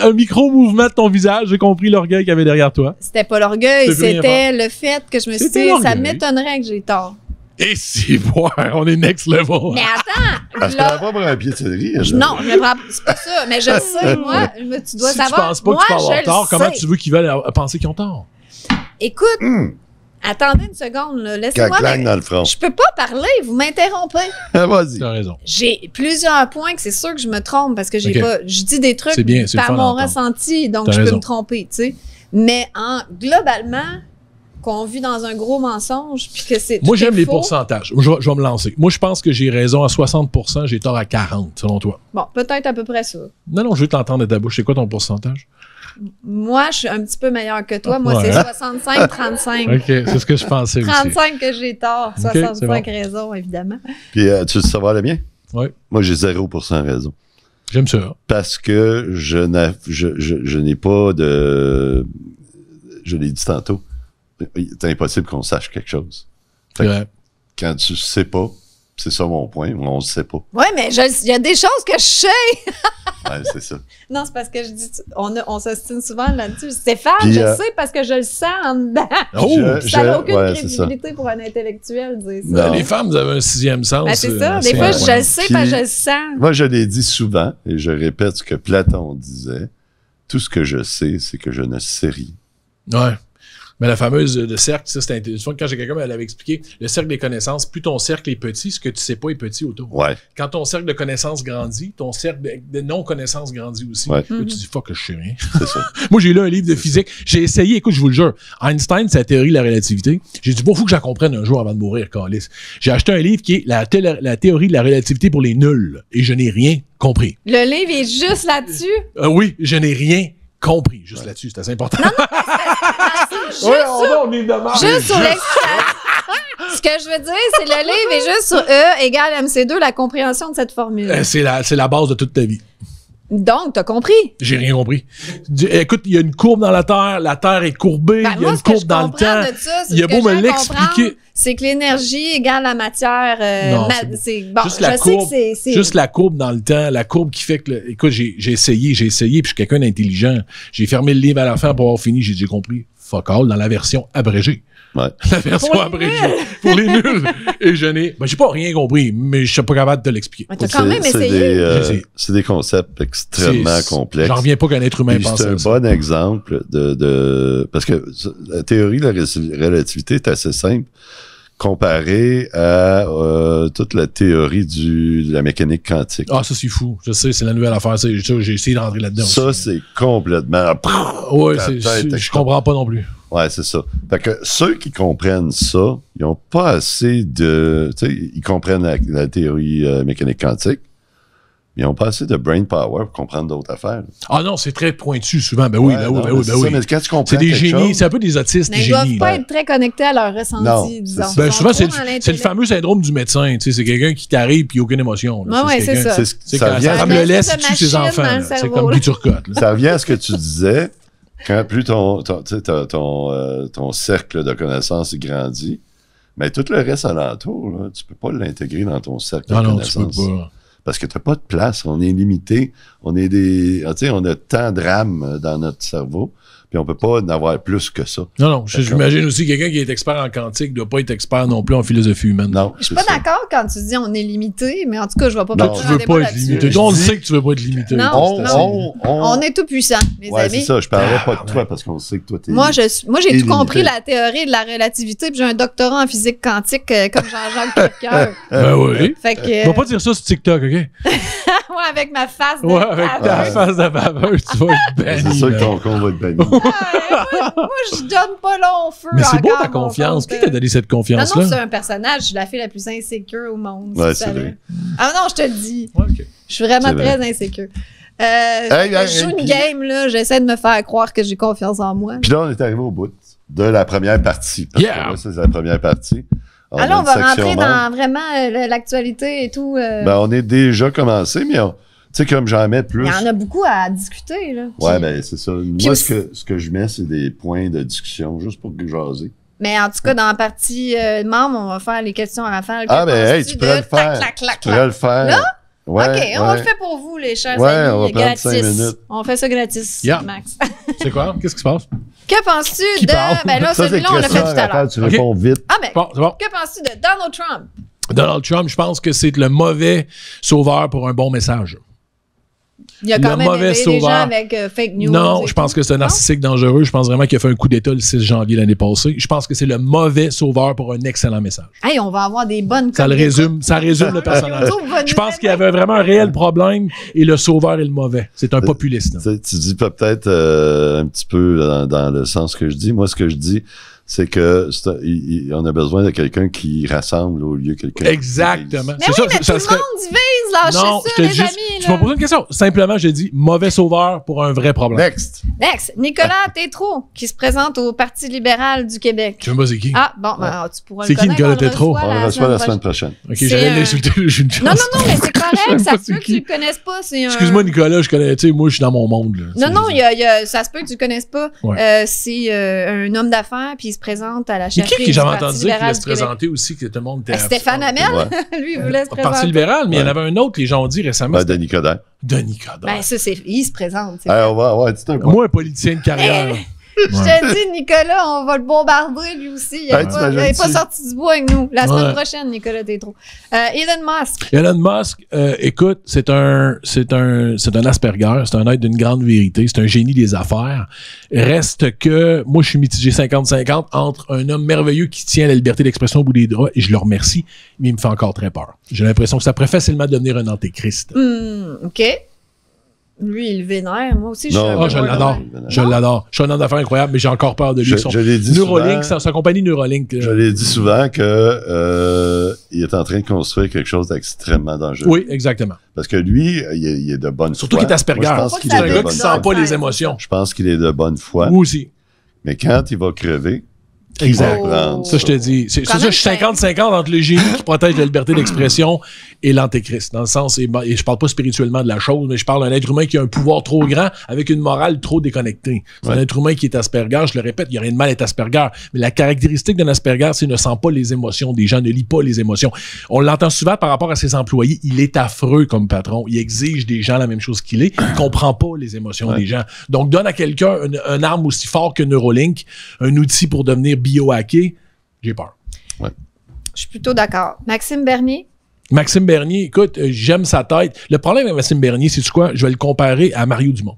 un, micro-mouvement de ton visage, j'ai compris l'orgueil qu'il y avait derrière toi. C'était pas l'orgueil, c'était le fait que je me suis dit, ça m'étonnerait que j'ai tort. Et si voir, <laughs> on est next level. Mais attends! Parce là, pas prendre un pied de céleri. non, je c'est pas ça, mais je <laughs> sais, moi, tu dois si savoir. Tu penses pas que tu avoir tort, comment tu veux qu'ils veulent penser qu'ils ont tort? Écoute, hmm. attendez une seconde, laissez-moi. dans le Je peux pas parler, vous m'interrompez. <laughs> Vas-y. Tu as raison. J'ai plusieurs points que c'est sûr que je me trompe parce que j'ai pas. Je dis des trucs par mon ressenti, donc je peux me tromper, tu sais. Mais en, globalement, qu'on vit dans un gros mensonge c'est Moi, j'aime les pourcentages. Je, vais me lancer. Moi, je pense que j'ai raison à 60 j'ai tort à 40 selon toi. Bon, peut-être à peu près ça. Non, non, je veux t'entendre de ta bouche. C'est quoi ton pourcentage? Moi, je suis un petit peu meilleur que toi. Moi, c'est 65-35. <laughs> OK, c'est ce que je pensais 35 aussi. 35 que j'ai tort, 65 raisons, raison, évidemment. Puis, euh, tu veux savoir le mien? Oui. Moi, j'ai 0 raison. J'aime ça. Parce que je n'ai je, je, pas de. Je l'ai dit tantôt c'est impossible qu'on sache quelque chose. ouais. quand tu sais pas, c'est ça mon point, on ne sait pas. Oui, mais il y a des choses que je sais. <laughs> Oui, c'est ça. Non, c'est parce que je dis, on, on souvent là-dessus. Stéphane, Puis, je euh, le sais parce que je le sens en dedans. <laughs> Oh, ça n'a aucune crédibilité pour un intellectuel de dire ça. Les femmes, vous avez un sixième sens. Ben, c'est ça. Euh, des fois, je le sais parce que je le sens. Moi, je l'ai dit souvent et je répète ce que Platon disait. Tout ce que je sais, c'est que je ne sais rien. Ouais la fameuse euh, le cercle, ça, c'est intéressant. Quand j'ai quelqu'un, elle avait expliqué le cercle des connaissances, plus ton cercle est petit, ce que tu sais pas est petit autour. Ouais. Quand ton cercle de connaissances grandit, ton cercle de, non-connaissances grandit aussi. tu mhm. dis fuck que je sais rien. <laughs> Moi, j'ai lu un livre de physique. J'ai essayé, écoute, je vous le jure, Einstein, sa théorie de la relativité. J'ai dit bon, faut que j'en comprenne un jour avant de mourir, Carlis. J'ai acheté un livre qui est la, la théorie de la relativité pour les nuls. Et je n'ai rien compris. Le livre est juste là-dessus? Euh, oui, je n'ai rien compris juste là-dessus, c'était important. Non, non, juste <laughs> ouais, on, sur, Juste sur Ce que je veux dire, c'est le livre est juste sur E égale MC2, la compréhension de cette formule. Euh, c'est la, la base de toute ta vie. Donc, t'as compris? J'ai rien compris. Écoute, il y a une courbe dans la Terre, la Terre est courbée, ben, il y a une courbe dans le temps. Il y a beau me l'expliquer. C'est que l'énergie égale la matière. Euh, juste, la courbe, juste la courbe dans le temps, la courbe qui fait que. écoute, j'ai essayé, j'ai essayé, puis je suis quelqu'un d'intelligent. J'ai fermé le livre à la fin pour avoir fini, j'ai compris. Fuck all dans la version abrégée. La <laughs> pour Pour les nuls. Et je n'ai. Ben, j'ai pas rien compris, mais je suis pas capable de l'expliquer. Mais t'as quand même essayé. Euh, c'est des concepts extrêmement complexes. J'en reviens pas qu'un être humain pense C'est un bon exemple de, de. Parce que la théorie de la relativité est assez simple comparé à euh, toute la théorie de la mécanique quantique. Ah, ça, c'est fou. Je sais, c'est la nouvelle affaire. J'ai essayé d'entrer là-dedans. Ça, c'est complètement... Ah oui, je comprends pas non plus. Ouais, c'est ça. Fait que ceux qui comprennent ça, ils n'ont pas assez de... Tu sais, Ils comprennent la, théorie euh, mécanique quantique, ils n'ont pas assez de brain power pour comprendre d'autres affaires. Ah non, c'est très pointu souvent. Ben oui, ben oui, ben oui. Ben oui. c'est ben des génies, c'est un peu des autistes, génies. Ils ne doivent pas être très connectés à leur ressenti, non, disons. Ben, souvent, c'est le, fameux syndrome du médecin. c'est quelqu'un qui t'arrive et aucune émotion. Ben c'est, ça. ça me laisse tue ses enfants. C'est comme du Turcotte. Ça vient à ce que tu disais. Quand plus ton, ton, euh, cercle de connaissances grandit, mais tout le reste alentour, tu ne peux pas l'intégrer dans ton cercle ah de connaissances. non, tu peux pas parce que tu n'as pas de place. On est limité. On est des. Ah, on a tant de rames euh, dans notre cerveau puis on peut pas en avoir plus que ça. Non, non. J'imagine aussi quelqu'un qui est expert en quantique ne doit pas être expert non plus en philosophie humaine. Non. Je suis pas d'accord quand tu dis on est limité, mais en tout cas, je vois pas. Non, tu veux pas être limité. On sait que tu veux pas être limité. Non, on, On, est tout puissant, mes amis. c'est ça. Je parlerai pas de ah, toi parce qu'on sait que toi tu Moi, je, moi, j'ai tout compris la théorie de la relativité. Puis j'ai un doctorat en physique quantique euh, comme Jean-Jacques quelqu'un. <laughs> ben oui. Fait Va pas dire ça sur TikTok, ok? Moi, <laughs> avec ma face. De ouais, avec ta face de tu vas être banni. C'est sûr con va être banni. <laughs> moi, je donne pas long feu. Mais c'est beau ta confiance. Qui t'a donné cette confiance-là? Non, non, c'est un personnage. Je suis la fille la plus insécure au monde. Ah non, je te le dis. Je suis vraiment très insécure. Euh, je joue une game, là. J'essaie de me faire croire que j'ai confiance en moi. Puis là, on est arrivé au bout de la première partie. Parce que là, c'est la première partie. Alors, on ah, va rentrer dans vraiment euh, l'actualité et tout. Euh. Ben, on est déjà commencé, mais on, tu sais, comme jamais plus. Il y en a beaucoup à discuter, là. Ouais, ben, c'est ça. Moi, ce, que, ce que je mets, c'est des points de discussion juste pour que jaser. Mais en tout cas, dans la partie euh, membre, on va faire les questions à rafale. Ah, ben, tu peux le faire. tu pourrais le faire. Là? Ouais, OK, on le fait pour vous, les chers ouais, amis, on gratis. On fait ça gratis, Max. <laughs> c'est quoi? Qu'est-ce qui se passe? Que penses-tu de. Ben là, celui-là, on l'a fait tout à l'heure. Tu réponds vite. Ah, ben, bon, bon. Que penses-tu de Donald Trump? Donald Trump, je pense que c'est le mauvais sauveur pour un bon message. Il y a quand même des gens avec euh, fake news. Non, je pense que c'est un narcissique dangereux. Je pense vraiment qu'il a fait un coup d'État le 6 janvier l'année passée. Je pense que c'est le mauvais sauveur pour un excellent message. Hey, on va avoir des bonnes Ça résume, ça résume le <laughs> personnage. Je pense qu'il y avait vraiment un réel problème et le sauveur est le mauvais. C'est un euh, populiste. Tu dis peut-être euh, un petit peu dans, le sens que je dis. Moi, ce que je dis, c'est que on a besoin de quelqu'un qui rassemble au lieu de quelqu'un exactement mais oui, mais tout le monde divise là non, je les amis tu m'as posé une question simplement j'ai dit mauvais sauveur pour un vrai problème next next Nicolas ah. Tétrault qui se présente au Parti libéral du Québec tu sais pas c'est qui ah bon ben, ah. tu pourras c'est qui Nicolas Tétrault on le reçoit la semaine prochaine, ok j'allais euh, une l'insulter non non non mais c'est correct ça se peut que tu le connaisses pas excuse-moi Nicolas je connais tu sais moi je suis dans mon monde non non ça se peut que tu le connaisses pas euh, c'est euh, un homme d'affaires puis se présente à la chaîne. Mais qui, qui j'avais entendu dire qu'il se présenter aussi, que tout le monde était. Euh, Stéphane Hamel, <laughs> lui, il voulait se présenter. Parti libéral, mais il y en avait un autre, les gens ont dit récemment. Ben, Denis Coderre. Denis Coderre. Ben, ça, c'est. Il se présente. Hey, on va, ouais, un Moi, un politicien de carrière. <laughs> <laughs> Je te dis, Nicolas, on va le bombarder lui aussi. Il n'est ben, pas, sorti du bois avec nous. La semaine prochaine, Nicolas Tétro. Euh, Elon Musk. Elon Musk, euh, écoute, c'est un, c'est un, c'est un Asperger, c'est un être d'une grande vérité, c'est un génie des affaires. Reste que, moi, je suis mitigé 50-50 entre un homme merveilleux qui tient la liberté d'expression au bout des doigts et je le remercie, mais il me fait encore très peur. J'ai l'impression que ça pourrait facilement devenir un antéchrist. Mmh, OK lui, il vénère. Moi aussi, je ah, l'adore. Je l'adore. Je suis un homme d'affaires incroyable, mais j'ai encore peur de lui. Je, l'ai dit sa, compagnie NeuroLink. Euh. Je l'ai dit souvent que euh, il est en train de construire quelque chose d'extrêmement dangereux. Oui, exactement. Parce que lui, il est, de bonne foi. Surtout qu'il est Asperger. je pense qu'il est, un sent pas les émotions. Je pense qu'il est de bonne foi. Moi aussi. Mais quand il va crever, exactement oh. Ça, je te dis. C'est, ça, je suis 50-50 entre le génie qui protège la liberté d'expression et l'antéchrist. Dans le sens, et, je parle pas spirituellement de la chose, mais je parle d'un être humain qui a un pouvoir trop grand avec une morale trop déconnectée. C'est un être humain qui est Asperger, je le répète, il y a rien de mal à être Asperger. Mais la caractéristique d'un Asperger, c'est ne sent pas les émotions des gens, ne lit pas les émotions. On l'entend souvent par rapport à ses employés. Il est affreux comme patron. Il exige des gens la même chose qu'il est. Il <coughs> comprend pas les émotions des gens. Donc, donne à quelqu'un un arme aussi fort que NeuroLink un outil pour devenir biohacké, j'ai peur. Je suis plutôt d'accord. Maxime Bernier? Maxime Bernier, écoute, euh, j'aime sa tête. Le problème avec Maxime Bernier, c'est quoi? Je vais le comparer à Mario Dumont.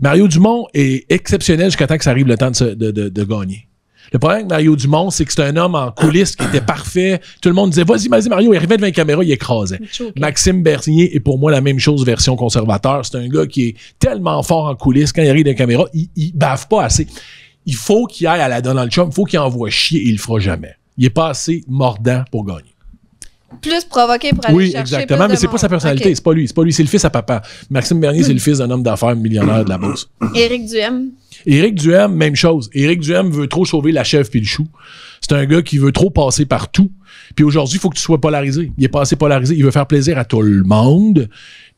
Mario Dumont est exceptionnel jusqu'à temps que ça arrive le temps de, de, gagner. Le problème avec Mario Dumont, c'est que c'est un homme en coulisses qui était parfait. Tout le monde disait Vas-y, vas-y, Mario. Il arrivait devant la caméra, il écrasait. Maxime Bernier est pour moi la même chose, version conservateur. C'est un gars qui est tellement fort en coulisses, quand il arrive devant la caméra, il, il bave pas assez il faut qu'il aille à la Donald Trump, il faut qu'il envoie chier et il le fera jamais. Il est pas assez mordant pour gagner. Plus provoqué pour aller oui, exactement, mais c'est pas sa personnalité, c'est pas lui, c'est pas lui, c'est le fils à papa. Maxime Bernier, c'est le fils d'un homme d'affaires millionnaire de la Bourse. Éric Duhem. Éric Duhem, même chose. Éric Duhem veut trop sauver la chef puis le chou. C'est un gars qui veut trop passer partout. Puis aujourd'hui, il faut que tu sois polarisé. Il est pas assez polarisé, il veut faire plaisir à tout le monde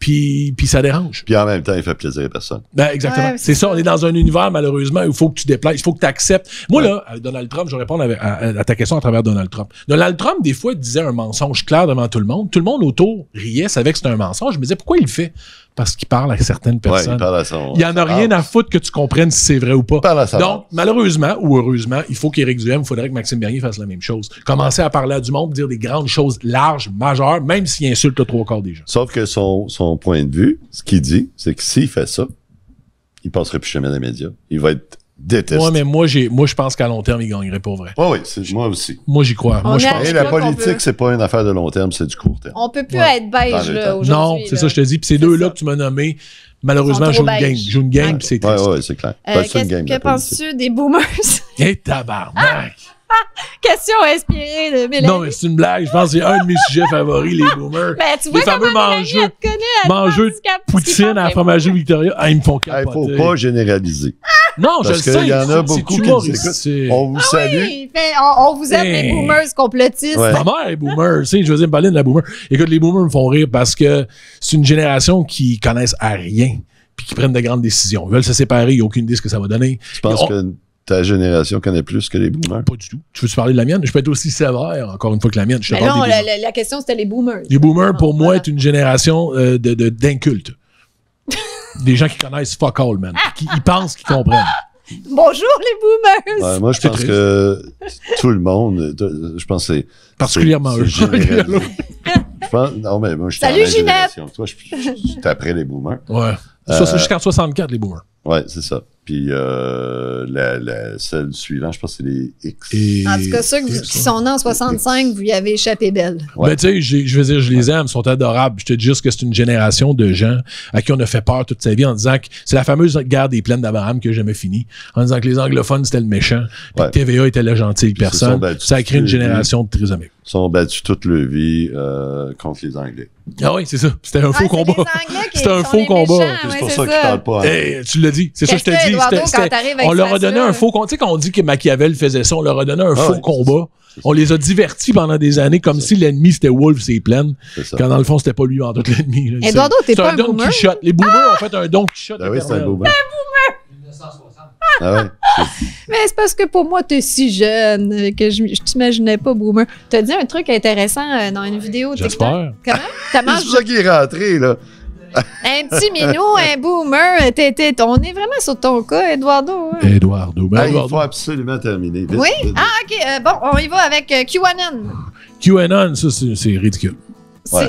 puis, pis ça dérange. Puis en même temps, il fait plaisir à personne. Ben, exactement. c'est ça. on est dans un univers, malheureusement, où il faut que tu déplaces, il faut que tu acceptes. Moi, là, euh, Donald Trump, je réponds à, à, ta question à travers Donald Trump. Donald Trump, des fois, disait un mensonge clair devant tout le monde. Tout le monde autour riait, savait que c'était un mensonge. Je me disais, pourquoi il le fait? parce qu'il parle à certaines personnes. il, y en a rien à foutre que tu comprennes si c'est vrai ou pas. Donc, malheureusement ou heureusement, il faut qu'Éric Duhem, il faudrait que Maxime Bernier fasse la même chose. Commencer à parler à du monde, dire des grandes choses larges, majeures, même s'il insulte trop trois quarts des gens. Sauf que son, son point de vue, ce qu'il dit, c'est que s'il fait ça, il passerait plus jamais dans les médias. Il va être déteste. mais moi, j'ai, moi, je pense qu'à long terme, il gagnerait pour vrai. oui, moi aussi. Moi, j'y crois. moi, je la politique, c'est pas une affaire de long terme, c'est du court terme. On peut plus être beige, là, aujourd'hui. Non, c'est ça, je te dis. Puis ces deux-là que tu m'as nommés, malheureusement, jouent une game. Jouent une game, c'est triste. Oui, oui, c'est clair. Euh, qu'est-ce que penses-tu des boomers? <laughs> Et eh, tabarnak! Ah! <laughs> Question inspirée de Mélanie. Non, mais c'est une blague. Je pense que c'est un de mes sujets favoris, les boomers. Mais ben, tu vois les fameux mangeux. Mangeux poutine à la fromagerie Victoria. Ah, ils me font capoter. Ah, il faut pas généraliser. Non, je le sais. qu'il y en a beaucoup qui On vous ah salue. on, vous aime, les boomers complotistes. Ma mère est boomer. tu sais, dire, la boomer. Écoute, les boomers me font rire parce que c'est une génération qui connaissent à rien puis qui prennent de grandes décisions. Ils veulent se séparer, ils n'ont aucune idée ce que ça va donner. Je pense que ta génération connaît plus que les boomers. Pas du tout. Tu veux-tu parler de la mienne? Je peux être aussi sévère, encore une fois, que la mienne. Ben non, la, question, c'était les boomers. Les boomers, pour moi, est une génération euh, d'incultes. <laughs> des gens qui connaissent fuck all, man. qui ils pensent qu'ils comprennent. Bonjour les boomers! moi, je pense que tout le monde, je pense que c'est. Particulièrement eux. <laughs> je pense, non, mais moi, je suis Salut Ginette! Toi, je, suis après les boomers. Ouais. Euh, jusqu'en 64, les boomers. Ouais, c'est ça. Puis euh, la, la, celle suivante, je pense que c'est les X. Et en tout cas, ceux qui sont nés en 65, vous y avez échappé belle. Mais ben, tu sais, je veux dire, je les aime, ils sont adorables. Je te dis juste que c'est une génération de gens à qui on a fait peur toute sa vie en disant que c'est la fameuse guerre des plaines d'Abraham que j'ai jamais fini. en disant que les anglophones, c'était le méchant, puis que TVA était la gentille personne. ça a créé une génération de amis. Ils sont battus toute leur vie euh, contre les Anglais. Ah oui, c'est ça. C'était un faux combat. C'était un faux combat. C'est pour ça, qu'ils parlent pas. Hey, eh, tu c'est ça que je te dis. On leur a donné un faux. Tu sais, quand on dit que Machiavel faisait ça, on leur a donné un ah faux combat. On les a divertis pendant des années comme si l'ennemi c'était Wolf, et Plaine. Quand dans le fond, c'était pas lui en tout l'ennemi. Eduardo, t'es pas un don qui shot. Les boomers ah! ont fait un don qui shot. Ben c'est un boomer. Ah Mais c'est parce que pour moi, t'es si jeune que je, je t'imaginais pas boomer. T'as dit un truc intéressant euh, dans une vidéo. J'espère. Comment? <laughs> C'est pour ça qu'il est rentré, là un petit minou, un boomer, t on est vraiment sur ton cas, Eduardo. Hein? Eduardo. Ben, Il faut absolument terminer. oui? Ah, OK. Euh, bon, on y va avec euh, QAnon. QAnon, ça, c'est ridicule.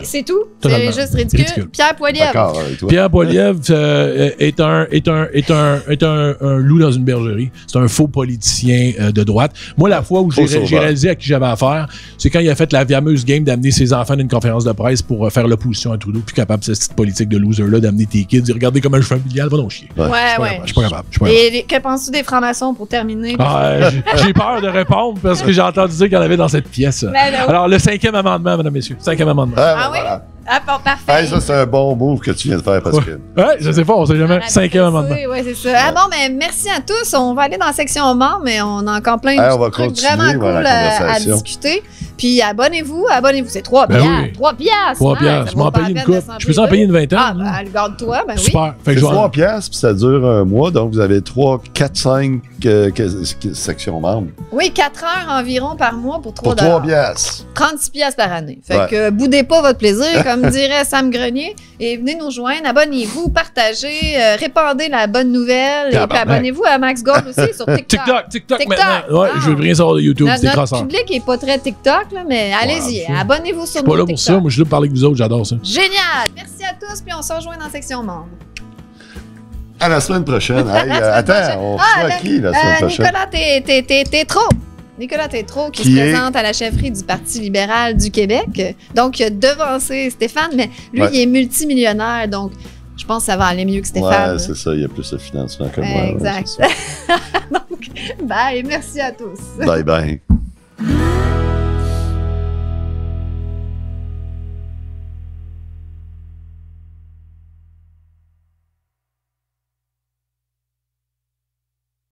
C'est tout. C'est juste ridicule. Pierre Poilievre. Pierre Poilievre euh, est un, est un, est un, est un, loup dans une bergerie. C'est un faux politicien euh, de droite. Moi, la fois où j'ai réalisé à qui j'avais affaire, c'est quand il a fait la fameuse game d'amener ses enfants d'une une conférence de presse pour euh, faire l'opposition à Trudeau, puis capable de cette politique de loser-là, d'amener tes kids, dire regardez comment je familial, va donc chier. Ouais, ouais. Je suis pas capable. Et que penses-tu des francs-maçons pour terminer? Ah, j'ai peur de répondre parce que j'ai entendu dire qu'il y en avait dans cette pièce. Ben alors, le cinquième amendement, mesdames, messieurs. Cinquième amendement. Ah, ah oui? Ah, parfait. ça, c'est un bon move que tu viens de faire, Pascal. Ouais, je sais pas, on sait jamais. Cinquième amendement. Oui, c'est ça. Ah bon, mais merci à tous. On va aller dans la section mort, mais on a encore plein de trucs vraiment cool à discuter. Puis abonnez-vous, abonnez-vous. C'est 3 ben piastres. 3 piastres. 3 piastres. Je m'en paye une coupe. Je peux en payer une vingtaine. Ah, ben, garde-toi. Ben Super. Oui. Fait que 3 piastres, puis ça dure un mois. Donc, vous avez 3, 4, 5 sections membres. Oui, 4 heures environ par mois pour 3 Pour 3 piastres. 36 piastres par année. Fait que euh, boudez pas votre plaisir, <laughs> comme dirait Sam Grenier. Et venez nous joindre. Abonnez-vous, partagez, euh, répandez la bonne nouvelle. et puis abonnez-vous à Max Gold aussi sur <laughs> TikTok. TikTok, TikTok, maintenant. Ouais, je veux ah. rien savoir de YouTube. No, notre public n'est pas très TikTok mais allez-y, abonnez-vous sur nos pas là pour ça, moi je veux parler avec vous autres, j'adore ça. Génial! Merci à tous, puis on se rejoint dans la section membre. À la semaine prochaine. <laughs> attends, on reçoit ah, qui la semaine euh, prochaine? Nicolas, t'es trop! Nicolas Tétrault qui, qui, se présente à la chefferie du Parti libéral du Québec. Donc, il a devancé Stéphane, mais lui, il est multimillionnaire, donc je pense que ça va aller mieux que Stéphane. Ouais, c'est ça, il y a plus de financement que moi. Exact. <laughs> donc, bye, merci à tous. Bye bye.